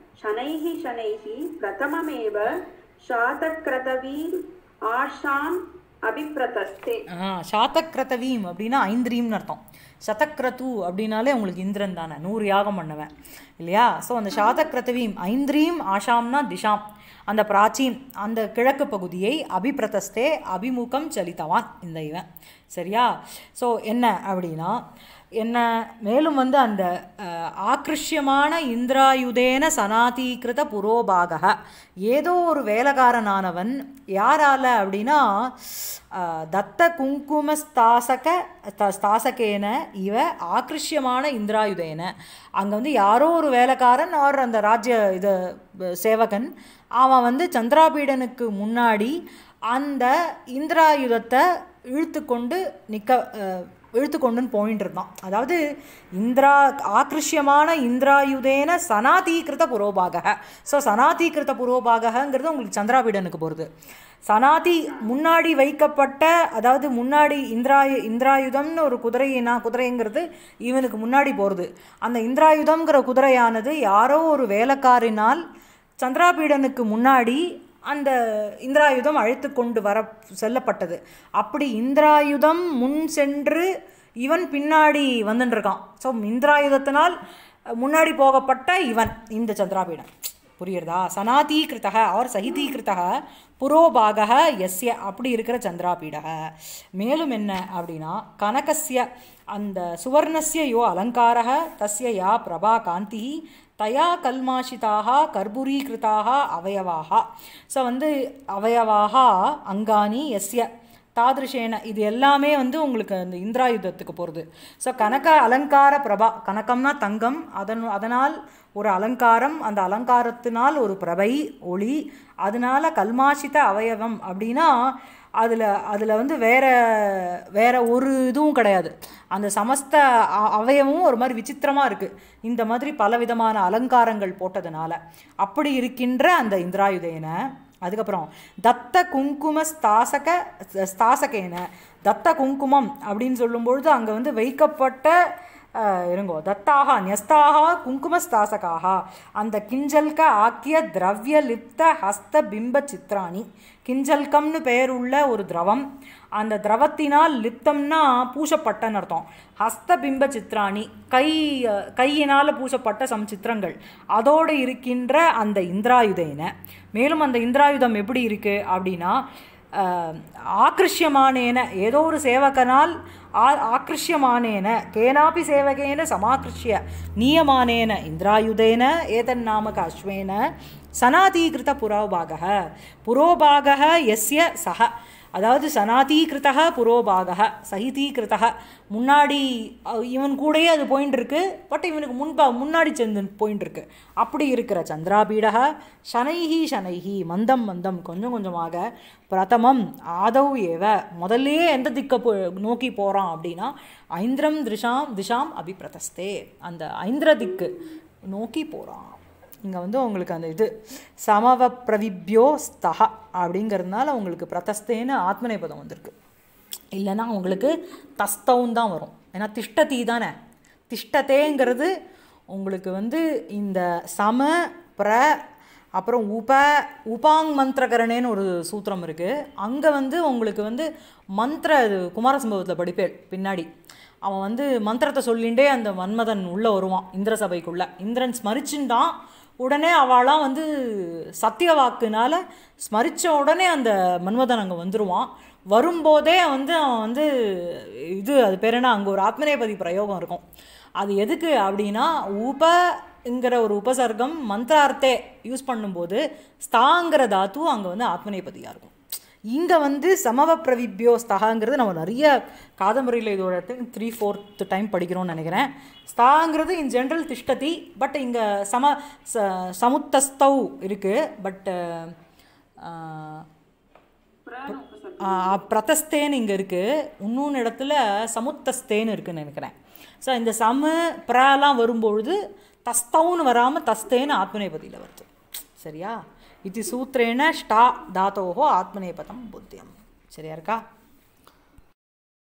शनैः शनैः प्रथममेव शातक्रतवीम् ஆஷாம் அபிப்ரதஸ்தே ஆ அப்படின்னா ஐந்திரீம்னு அர்த்தம் சதக்ரது அப்படின்னாலே உங்களுக்கு இந்திரன் தானே நூறு யாகம் பண்ணுவேன் இல்லையா ஸோ அந்த சாதக்ரதவீம் ஐந்திரியும் ஆஷாம்னா திஷாம் அந்த பிராச்சீம் அந்த கிழக்கு பகுதியை அபிப்ரதஸ்தே அபிமுகம் சலித்தவான் இந்த இவன் சரியா ஸோ என்ன அப்படின்னா என்ன மேலும் வந்து அந்த ஆக்கிருஷ்யமான இந்திராயுதேன சனாதீகிருத புரோபாக ஏதோ ஒரு வேலைக்காரனானவன் யாரால் அப்படின்னா தத்த குங்குமஸ்தாசக ஸ்தாசகேன இவ ஆக்கிருஷ்யமான இந்திராயுதேன அங்கே வந்து யாரோ ஒரு வேலைக்காரன் ஆர் அந்த ராஜ்ய இது சேவகன் அவன் வந்து சந்திராபீடனுக்கு முன்னாடி அந்த இந்திராயுதத்தை இழுத்து கொண்டு நிற்க இழுத்து கொண்டுன்னு போயின்னு இருந்தான் அதாவது இந்திரா ஆக்ரிஷ்யமான இந்திராயுதேன சனாதீகிருத புரோபாக ஸோ சனாதீகிருத புரோபாகங்கிறது உங்களுக்கு சந்திராபீடனுக்கு போகிறது சனாதி முன்னாடி வைக்கப்பட்ட அதாவது முன்னாடி இந்திராயு இந்திராயுதம்னு ஒரு குதிரையினா குதிரைங்கிறது இவனுக்கு முன்னாடி போகிறது அந்த இந்திராயுதம்ங்கிற குதிரையானது யாரோ ஒரு வேலைக்காரினால் சந்திராபீடனுக்கு முன்னாடி அந்த இந்திராயுதம் அழைத்து கொண்டு வர செல்லப்பட்டது அப்படி இந்திராயுதம் முன் சென்று இவன் பின்னாடி வந்துட்டுருக்கான் ஸோ இந்திராயுதத்தினால் முன்னாடி போகப்பட்ட இவன் இந்த சந்திராபீடம் புரியுறதா சனாதீகிருத்தக ஆர் சகிதீகிருத்தக புரோபாக எஸ்ய அப்படி இருக்கிற சந்திராபீடக மேலும் என்ன அப்படின்னா கனகசிய அந்த சுவர்ணசிய யோ அலங்காரக தஸ்ய யா பிரபா காந்தி தயா கல்மாஷிதாக கர்புரீகிருதாக அவயவாக ஸோ வந்து அவயவாக அங்காணி எஸ்ய தாதிருஷேன இது எல்லாமே வந்து உங்களுக்கு அந்த இந்திராயுதத்துக்கு போகிறது ஸோ கனக அலங்கார பிரபா கணக்கம்னா தங்கம் அதன் அதனால் ஒரு அலங்காரம் அந்த அலங்காரத்தினால் ஒரு பிரபை ஒளி அதனால் கல்மாஷித அவயவம் அப்படின்னா அதில் அதில் வந்து வேறு வேறு ஒரு இதுவும் கிடையாது அந்த சமஸ்த அவயமும் ஒரு மாதிரி விசித்திரமாக இருக்குது இந்த மாதிரி பலவிதமான அலங்காரங்கள் போட்டதுனால அப்படி இருக்கின்ற அந்த இந்திராயுதேனை அதுக்கப்புறம் தத்த குங்கும ஸ்தாசக ஸ்தாசகேன தத்த குங்குமம் அப்படின்னு சொல்லும்பொழுது அங்கே வந்து வைக்கப்பட்ட இருங்கோ தத்தாக குங்கும குங்குமஸ்தாசகாக அந்த கிஞ்சல்க ஆக்கிய திரவிய லிப்த ஹஸ்த பிம்ப சித்ராணி கிஞ்சல்கம்னு பெயர் உள்ள ஒரு திரவம் அந்த திரவத்தினால் லிப்தம்னா பூசப்பட்டன்னு அர்த்தம் ஹஸ்தபிம்ப சித்ராணி கை கையினால் பூசப்பட்ட சம் சித்திரங்கள் அதோடு இருக்கின்ற அந்த இந்திராயுதேன மேலும் அந்த இந்திராயுதம் எப்படி இருக்குது அப்படின்னா ஆக்கிருஷ்யமானேன ஏதோ ஒரு சேவகனால் ஆ ஆக்கிருஷ்யமானேன கேனாபி சேவகேன சமாக்கிருஷ்ய நீயமானேன இந்திராயுதேன ஏதன் நாமக அஸ்வேன சனாதீகிருத புரோபாகः புரோபாக எஸ்ய சக அதாவது சனாதீகிருத்த புரோபாக சகிதீகிருத்த முன்னாடி இவன் கூடயே அது போயின்னு இருக்கு பட் இவனுக்கு முன்பா முன்னாடி சென்று போயின்னு இருக்கு அப்படி இருக்கிற சந்திராபீடக சனைஹி சனைஹி மந்தம் மந்தம் கொஞ்சம் கொஞ்சமாக பிரதமம் ஆதவ் ஏவ முதல்லே எந்த திக்க போ நோக்கி போகிறான் அப்படின்னா ஐந்திரம் திருஷாம் திஷாம் அபிப்பிரதஸ்தே அந்த ஐந்திர திக்கு நோக்கி போகிறான் இங்கே வந்து உங்களுக்கு அந்த இது சமவ பிரவிப்யோ ஸ்தகா அப்படிங்கிறதுனால அவங்களுக்கு பிரதஸ்தேன்னு பதம் வந்திருக்கு இல்லைன்னா உங்களுக்கு தஸ்தவும் தான் வரும் ஏன்னா திஷ்டதி தானே திஷ்டத்தேங்கிறது உங்களுக்கு வந்து இந்த சம பிர அப்புறம் உப உபாங் மந்திரகரணேன்னு ஒரு சூத்திரம் இருக்குது அங்கே வந்து உங்களுக்கு வந்து மந்திர இது குமார சம்பவத்தில் படிப்பேன் பின்னாடி அவன் வந்து மந்திரத்தை சொல்லிகிட்டே அந்த மன்மதன் உள்ளே வருவான் இந்திர சபைக்குள்ளே இந்திரன் தான் உடனே அவளாம் வந்து சத்திய வாக்குனால் ஸ்மரித்த உடனே அந்த மன்மதன் அங்கே வந்துடுவான் வரும்போதே வந்து அவன் வந்து இது அது பேர் என்ன அங்கே ஒரு ஆத்மநேபதி பிரயோகம் இருக்கும் அது எதுக்கு அப்படின்னா உபங்கிற ஒரு உபசர்க்கம் மந்திரார்த்தே யூஸ் பண்ணும்போது ஸ்தாங்கிற தாத்து அங்கே வந்து ஆத்மநேபதியாக இருக்கும் இங்கே வந்து சமவ பிரவிப்யோ ஸ்தகாங்கிறது நம்ம நிறைய காதம்பரியில் இதோட திங் த்ரீ ஃபோர்த் டைம் படிக்கிறோம்னு நினைக்கிறேன் ஸ்தாங்கிறது இன் ஜென்ரல் திஷ்டதி பட் இங்கே சம ச சமுத்தஸ்தௌ இருக்குது பட் பிரதஸ்தேன் இங்கே இருக்குது இன்னொன்று இடத்துல சமுத்தஸ்தேன்னு இருக்குதுன்னு நினைக்கிறேன் ஸோ இந்த சம பிரலாம் வரும்பொழுது தஸ்தவுன்னு வராமல் தஸ்தேன்னு ஆத்மநேபதியில் வருது சரியா இது சூத்திரேன ஷ்டா தாத்தோகோ ஆத்மநேபதம் புத்தியம் சரியா இருக்கா